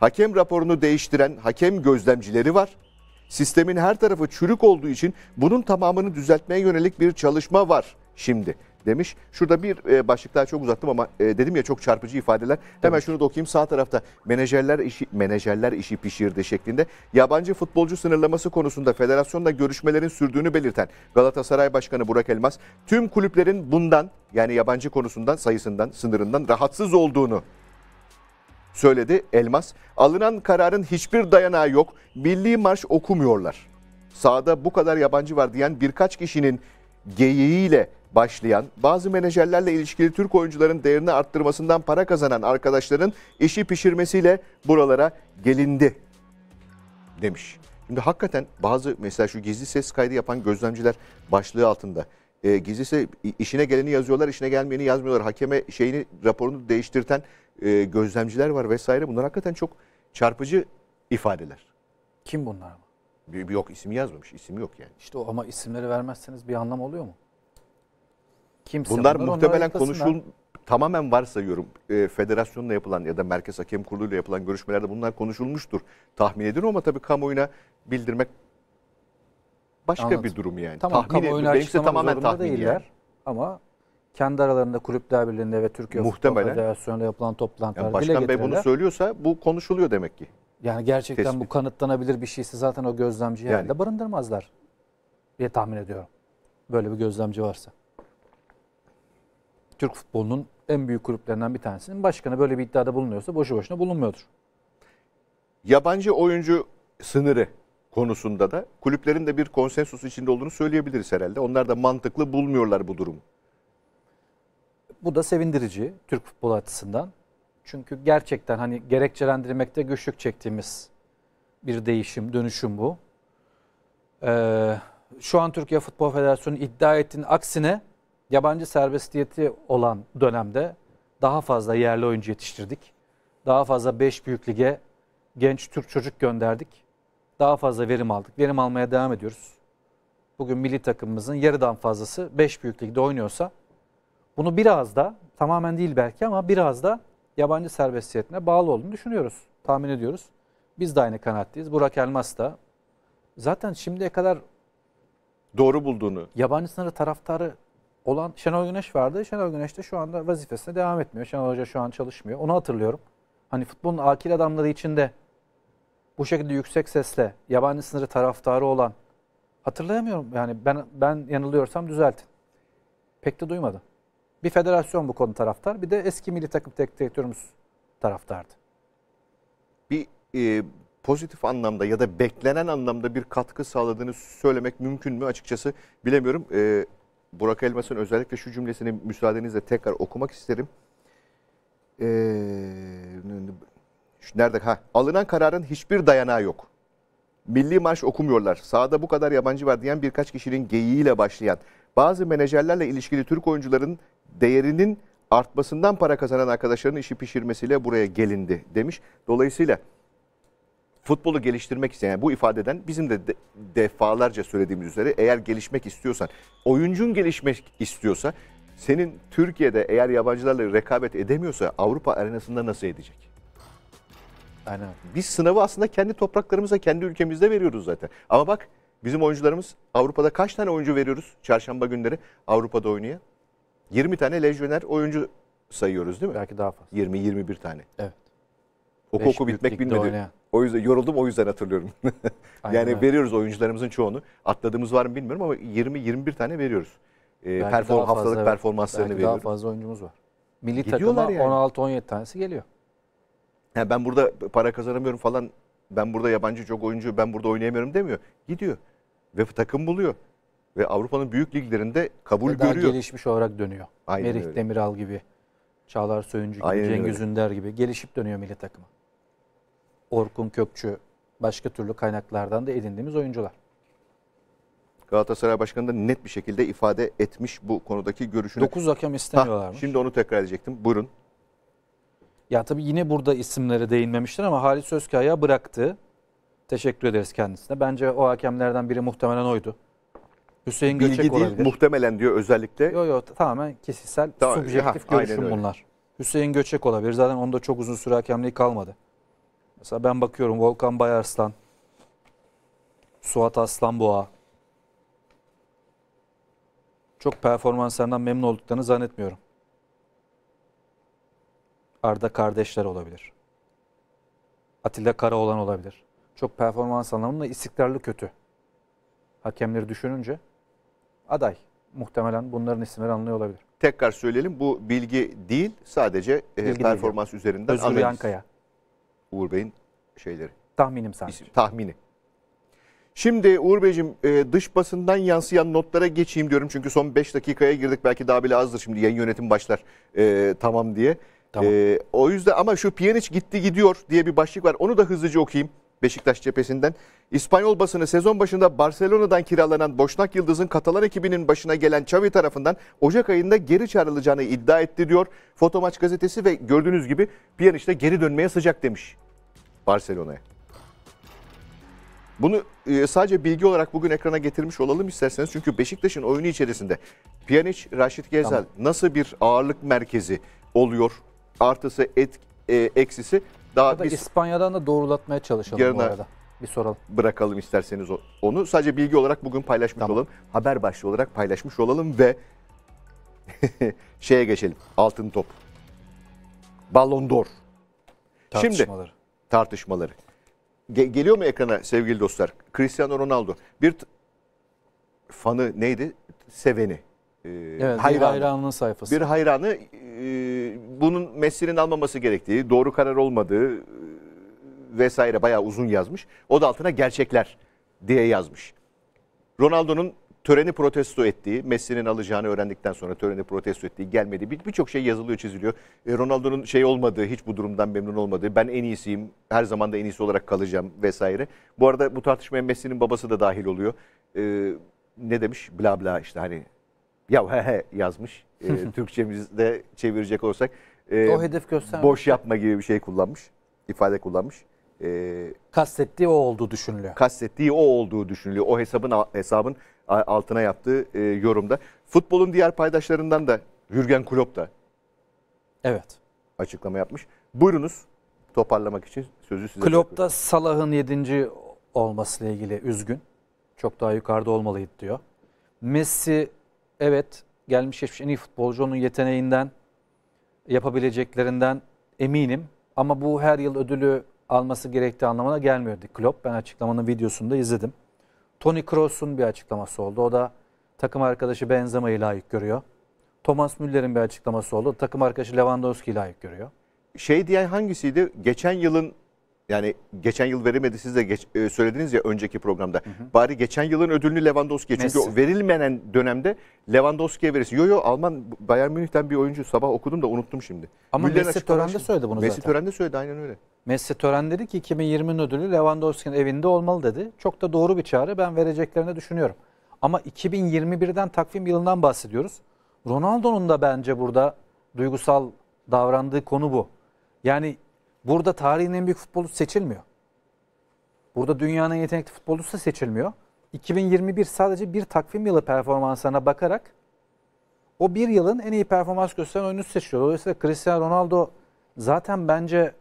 Hakem raporunu değiştiren hakem gözlemcileri var.'' sistemin her tarafı çürük olduğu için bunun tamamını düzeltmeye yönelik bir çalışma var şimdi demiş. Şurada bir e, başlık daha çok uzattım ama e, dedim ya çok çarpıcı ifadeler. Hemen evet. şunu da okuyayım. Sağ tarafta menajerler işi menajerler işi pişirdi şeklinde. Yabancı futbolcu sınırlaması konusunda federasyonla görüşmelerin sürdüğünü belirten Galatasaray Başkanı Burak Elmas tüm kulüplerin bundan yani yabancı konusundan sayısından sınırından rahatsız olduğunu söyledi Elmas. Alınan kararın hiçbir dayanağı yok. Milli marş okumuyorlar. Sahada bu kadar yabancı var diyen birkaç kişinin geyiğiyle başlayan, bazı menajerlerle ilişkili Türk oyuncuların değerini arttırmasından para kazanan arkadaşların işi pişirmesiyle buralara gelindi demiş. Şimdi hakikaten bazı mesela şu gizli ses kaydı yapan gözlemciler başlığı altında e, gizlisi işine geleni yazıyorlar, işine gelmeyeni yazmıyorlar. Hakeme şeyini raporunu değiştirten e, gözlemciler var vesaire. Bunlar hakikaten çok çarpıcı ifadeler. Kim bunlar ama? Bir, bir yok isim yazmamış. İsim yok yani. İşte o ama isimleri vermezseniz bir anlam oluyor mu? Kimse bunlar, bunlar muhtemelen konuşul tamamen varsayıyorum. E, federasyonla yapılan ya da Merkez Hakem kuruluyla yapılan görüşmelerde bunlar konuşulmuştur. Tahmin ediyorum ama tabii kamuoyuna bildirmek başka Anladım. bir durum yani. Tamam tahmin kamuoyunu açıklamak tamamen zorunda değiller. Yani. Ama kendi aralarında kulüpler birliğinde ve Türkiye Futbol Federasyonu'nda yapılan toplantılar yani Başkan Bey bunu söylüyorsa bu konuşuluyor demek ki. Yani gerçekten Tespit. bu kanıtlanabilir bir şeyse zaten o gözlemci yani. barındırmazlar diye tahmin ediyorum. Böyle bir gözlemci varsa. Türk futbolunun en büyük kulüplerinden bir tanesinin başkanı böyle bir iddiada bulunuyorsa boşu boşuna bulunmuyordur. Yabancı oyuncu sınırı konusunda da kulüplerin de bir konsensus içinde olduğunu söyleyebiliriz herhalde. Onlar da mantıklı bulmuyorlar bu durumu. Bu da sevindirici Türk futbolu açısından. Çünkü gerçekten hani gerekçelendirmekte güçlük çektiğimiz bir değişim, dönüşüm bu. Ee, şu an Türkiye Futbol Federasyonu iddia ettiğinin aksine yabancı serbestiyeti olan dönemde daha fazla yerli oyuncu yetiştirdik. Daha fazla 5 büyük lige genç Türk çocuk gönderdik daha fazla verim aldık. Verim almaya devam ediyoruz. Bugün milli takımımızın yarıdan fazlası 5 büyük ligde oynuyorsa bunu biraz da tamamen değil belki ama biraz da yabancı serbestiyetine bağlı olduğunu düşünüyoruz. Tahmin ediyoruz. Biz de aynı kanaatteyiz. Burak Elmas da zaten şimdiye kadar doğru bulduğunu. Yabancı sınırı taraftarı olan Şenol Güneş vardı. Şenol Güneş de şu anda vazifesine devam etmiyor. Şenol Hoca şu an çalışmıyor. Onu hatırlıyorum. Hani futbolun akil adamları içinde bu şekilde yüksek sesle yabancı sınırı taraftarı olan hatırlayamıyorum yani ben ben yanılıyorsam düzeltin. Pek de duymadım. Bir federasyon bu konu taraftar bir de eski milli takım tek direktörümüz taraftardı. Bir e, pozitif anlamda ya da beklenen anlamda bir katkı sağladığını söylemek mümkün mü açıkçası bilemiyorum. E, Burak Elmas'ın özellikle şu cümlesini müsaadenizle tekrar okumak isterim. Eee nerede? Ha, alınan kararın hiçbir dayanağı yok. Milli marş okumuyorlar. Sahada bu kadar yabancı var diyen birkaç kişinin geyiğiyle başlayan, bazı menajerlerle ilişkili Türk oyuncuların değerinin artmasından para kazanan arkadaşların işi pişirmesiyle buraya gelindi demiş. Dolayısıyla futbolu geliştirmek isteyen bu ifadeden bizim de defalarca söylediğimiz üzere eğer gelişmek istiyorsan, oyuncun gelişmek istiyorsa senin Türkiye'de eğer yabancılarla rekabet edemiyorsa Avrupa arenasında nasıl edecek? Aynen. Biz sınavı aslında kendi topraklarımıza, kendi ülkemizde veriyoruz zaten. Ama bak bizim oyuncularımız Avrupa'da kaç tane oyuncu veriyoruz çarşamba günleri Avrupa'da oynuyor? 20 tane lejyoner oyuncu sayıyoruz değil mi? Belki daha fazla. 20-21 tane. Evet. O Beş koku bitmek bilmedi. O yüzden yoruldum o yüzden hatırlıyorum. yani veriyoruz oyuncularımızın çoğunu. Atladığımız var mı bilmiyorum ama 20-21 tane veriyoruz. Ee, perform, haftalık evet. performanslarını veriyoruz. daha fazla oyuncumuz var. Milli Gidiyorlar takıma yani. 16-17 tanesi geliyor. Ha, ben burada para kazanamıyorum falan. Ben burada yabancı çok oyuncu, ben burada oynayamıyorum demiyor. Gidiyor ve takım buluyor. Ve Avrupa'nın büyük liglerinde kabul ve daha görüyor. gelişmiş olarak dönüyor. Aynen Merih öyle. Demiral gibi, Çağlar Söyüncü gibi, Aynen Cengiz öyle. Ünder gibi gelişip dönüyor milli takıma. Orkun Kökçü, başka türlü kaynaklardan da edindiğimiz oyuncular. Galatasaray Başkanı da net bir şekilde ifade etmiş bu konudaki görüşünü. 9 hakem istemiyorlarmış. Ha, şimdi onu tekrar edecektim. Buyurun. Ya tabii yine burada isimlere değinmemiştir ama Halis Özkaya bıraktı. Teşekkür ederiz kendisine. Bence o hakemlerden biri muhtemelen oydu. Hüseyin Bilgi Göçek değil, olabilir. muhtemelen diyor özellikle. Yok yok tamamen kesişsel, tamam, subjektif ha, görüşüm bunlar. Hüseyin Göçek olabilir. Zaten onda çok uzun süre hakemliği kalmadı. Mesela ben bakıyorum Volkan Bayarslan, Suat Aslanboğa. Çok performanslarından memnun olduklarını zannetmiyorum. Arda kardeşler olabilir. Atilla Karaoğlan olabilir. Çok performans anlamında istikrarlı kötü. Hakemleri düşününce aday. Muhtemelen bunların isimleri anlıyor olabilir. Tekrar söyleyelim bu bilgi değil sadece e, bilgi performans değil. üzerinden Özgür analiz. Yankaya. Uğur Bey'in şeyleri. Tahminim sadece. İsim, tahmini. Şimdi Uğur Beyciğim e, dış basından yansıyan notlara geçeyim diyorum. Çünkü son 5 dakikaya girdik. Belki daha bile azdır şimdi yayın yönetim başlar e, tamam diye. Tamam. E, o yüzden ama şu Pjanic gitti gidiyor diye bir başlık var. Onu da hızlıca okuyayım Beşiktaş cephesinden. İspanyol basını sezon başında Barcelona'dan kiralanan Boşnak Yıldız'ın Katalan ekibinin başına gelen Xavi tarafından Ocak ayında geri çağrılacağını iddia etti diyor. Fotomaç gazetesi ve gördüğünüz gibi Pjanic de geri dönmeye sıcak demiş Barcelona'ya. Bunu e, sadece bilgi olarak bugün ekrana getirmiş olalım isterseniz. Çünkü Beşiktaş'ın oyunu içerisinde Pjanic, Raşit Gezal tamam. nasıl bir ağırlık merkezi oluyor? artısı et, e, eksisi daha Burada biz İspanya'dan da doğrulatmaya çalışalım yarına bu arada. Bir soralım. Bırakalım isterseniz onu. Sadece bilgi olarak bugün paylaşmış tamam. olalım. Haber başlığı olarak paylaşmış olalım ve şeye geçelim. Altın top. Ballon d'Or. Tartışmaları. Şimdi tartışmaları. Ge- geliyor mu ekrana sevgili dostlar? Cristiano Ronaldo bir fanı neydi? Seveni e, evet, hayran, hayranının sayfası. Bir hayranı e, bunun Messi'nin almaması gerektiği, doğru karar olmadığı e, vesaire bayağı uzun yazmış. O da altına gerçekler diye yazmış. Ronaldo'nun töreni protesto ettiği, Messi'nin alacağını öğrendikten sonra töreni protesto ettiği, gelmedi. birçok bir şey yazılıyor, çiziliyor. E, Ronaldo'nun şey olmadığı, hiç bu durumdan memnun olmadığı, ben en iyisiyim, her zaman da en iyisi olarak kalacağım vesaire. Bu arada bu tartışmaya Messi'nin babası da dahil oluyor. E, ne demiş? Bla bla işte hani ya he he yazmış. E, ee, Türkçemizde çevirecek olsak. E, o hedef göstermiş. Boş yapma gibi bir şey kullanmış. ifade kullanmış. E, kastettiği o olduğu düşünülüyor. Kastettiği o olduğu düşünülüyor. O hesabın hesabın altına yaptığı e, yorumda. Futbolun diğer paydaşlarından da Jürgen Klopp da Evet. açıklama yapmış. Buyurunuz toparlamak için sözü size Klopp da Salah'ın 7. olmasıyla ilgili üzgün. Çok daha yukarıda olmalıydı diyor. Messi evet gelmiş geçmiş en iyi futbolcu onun yeteneğinden yapabileceklerinden eminim. Ama bu her yıl ödülü alması gerektiği anlamına gelmiyordu. Klopp ben açıklamanın videosunda izledim. Tony Kroos'un bir açıklaması oldu. O da takım arkadaşı Benzema'yı layık görüyor. Thomas Müller'in bir açıklaması oldu. Takım arkadaşı Lewandowski'yi layık görüyor. Şey diyen hangisiydi? Geçen yılın yani geçen yıl veremedi siz de geç, e, söylediniz ya önceki programda. Hı hı. Bari geçen yılın ödülünü Lewandowski'ye. Çünkü Messi. verilmenen dönemde Lewandowski'ye verirsin. Yo yo Alman Bayern Münih'ten bir oyuncu sabah okudum da unuttum şimdi. Ama Müller'in Messi törende söyledi bunu Messi zaten. Messi törende söyledi aynen öyle. Messi tören dedi ki 2020'nin ödülü Lewandowski'nin evinde olmalı dedi. Çok da doğru bir çağrı ben vereceklerini düşünüyorum. Ama 2021'den takvim yılından bahsediyoruz. Ronaldo'nun da bence burada duygusal davrandığı konu bu. Yani Burada tarihin en büyük futbolcusu seçilmiyor. Burada dünyanın yetenekli futbolcusu seçilmiyor. 2021 sadece bir takvim yılı performansına bakarak o bir yılın en iyi performans gösteren oyuncusu seçiyor. Dolayısıyla Cristiano Ronaldo zaten bence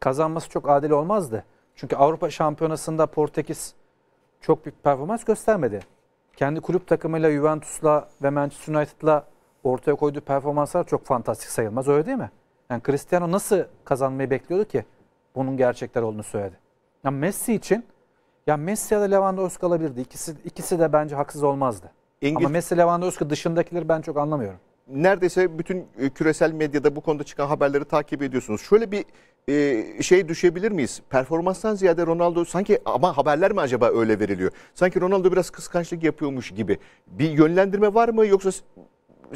kazanması çok adil olmazdı. Çünkü Avrupa Şampiyonası'nda Portekiz çok büyük performans göstermedi. Kendi kulüp takımıyla Juventus'la ve Manchester United'la ortaya koyduğu performanslar çok fantastik sayılmaz öyle değil mi? Yani Cristiano nasıl kazanmayı bekliyordu ki bunun gerçekler olduğunu söyledi. Ya Messi için ya Messi ya da Lewandowski alabilirdi. İkisi, ikisi de bence haksız olmazdı. İngiliz... Ama Messi Lewandowski dışındakileri ben çok anlamıyorum. Neredeyse bütün e, küresel medyada bu konuda çıkan haberleri takip ediyorsunuz. Şöyle bir e, şey düşebilir miyiz? Performanstan ziyade Ronaldo sanki ama haberler mi acaba öyle veriliyor? Sanki Ronaldo biraz kıskançlık yapıyormuş gibi. Bir yönlendirme var mı yoksa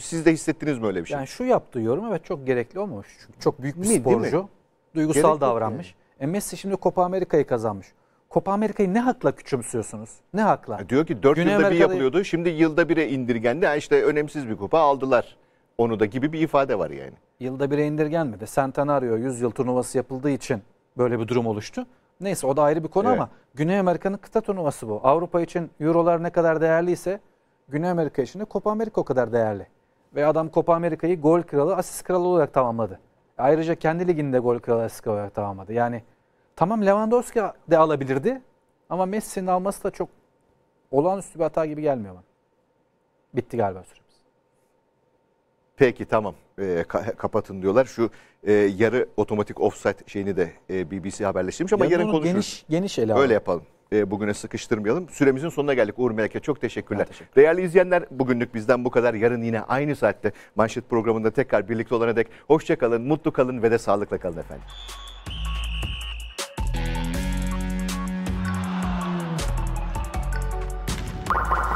siz de hissettiniz mi öyle bir şey? Yani şu yaptığı yorum evet çok gerekli olmamış. Çünkü çok büyük bir mi, sporcu. Duygusal Gerek davranmış. Yani. E Messi şimdi Copa Amerika'yı kazanmış. Copa Amerika'yı ne hakla küçümsüyorsunuz? Ne hakla? E diyor ki 4 Güney yılda Amerika'da... bir yapılıyordu. Şimdi yılda bire indirgendi. Ha işte önemsiz bir kupa aldılar. Onu da gibi bir ifade var yani. Yılda bire indirgenmedi. Centenario 100 yıl turnuvası yapıldığı için böyle bir durum oluştu. Neyse o da ayrı bir konu evet. ama Güney Amerika'nın kıta turnuvası bu. Avrupa için Euro'lar ne kadar değerliyse Güney Amerika için de Copa Amerika o kadar değerli. Ve adam Copa Amerika'yı gol kralı, asist kralı olarak tamamladı. Ayrıca kendi liginde gol kralı, asist kralı olarak tamamladı. Yani tamam Lewandowski de alabilirdi ama Messi'nin alması da çok olağanüstü bir hata gibi gelmiyor bana. Bitti galiba süremiz. Peki tamam. E, ka kapatın diyorlar. Şu e, yarı otomatik offset şeyini de e, BBC haberleştirmiş ama yarın, yarın konuşuruz. Geniş, geniş ele Öyle yapalım. E, ee, bugüne sıkıştırmayalım. Süremizin sonuna geldik Uğur Melek'e. Çok teşekkürler. teşekkür Değerli izleyenler bugünlük bizden bu kadar. Yarın yine aynı saatte manşet programında tekrar birlikte olana dek hoşçakalın, mutlu kalın ve de sağlıkla kalın efendim. you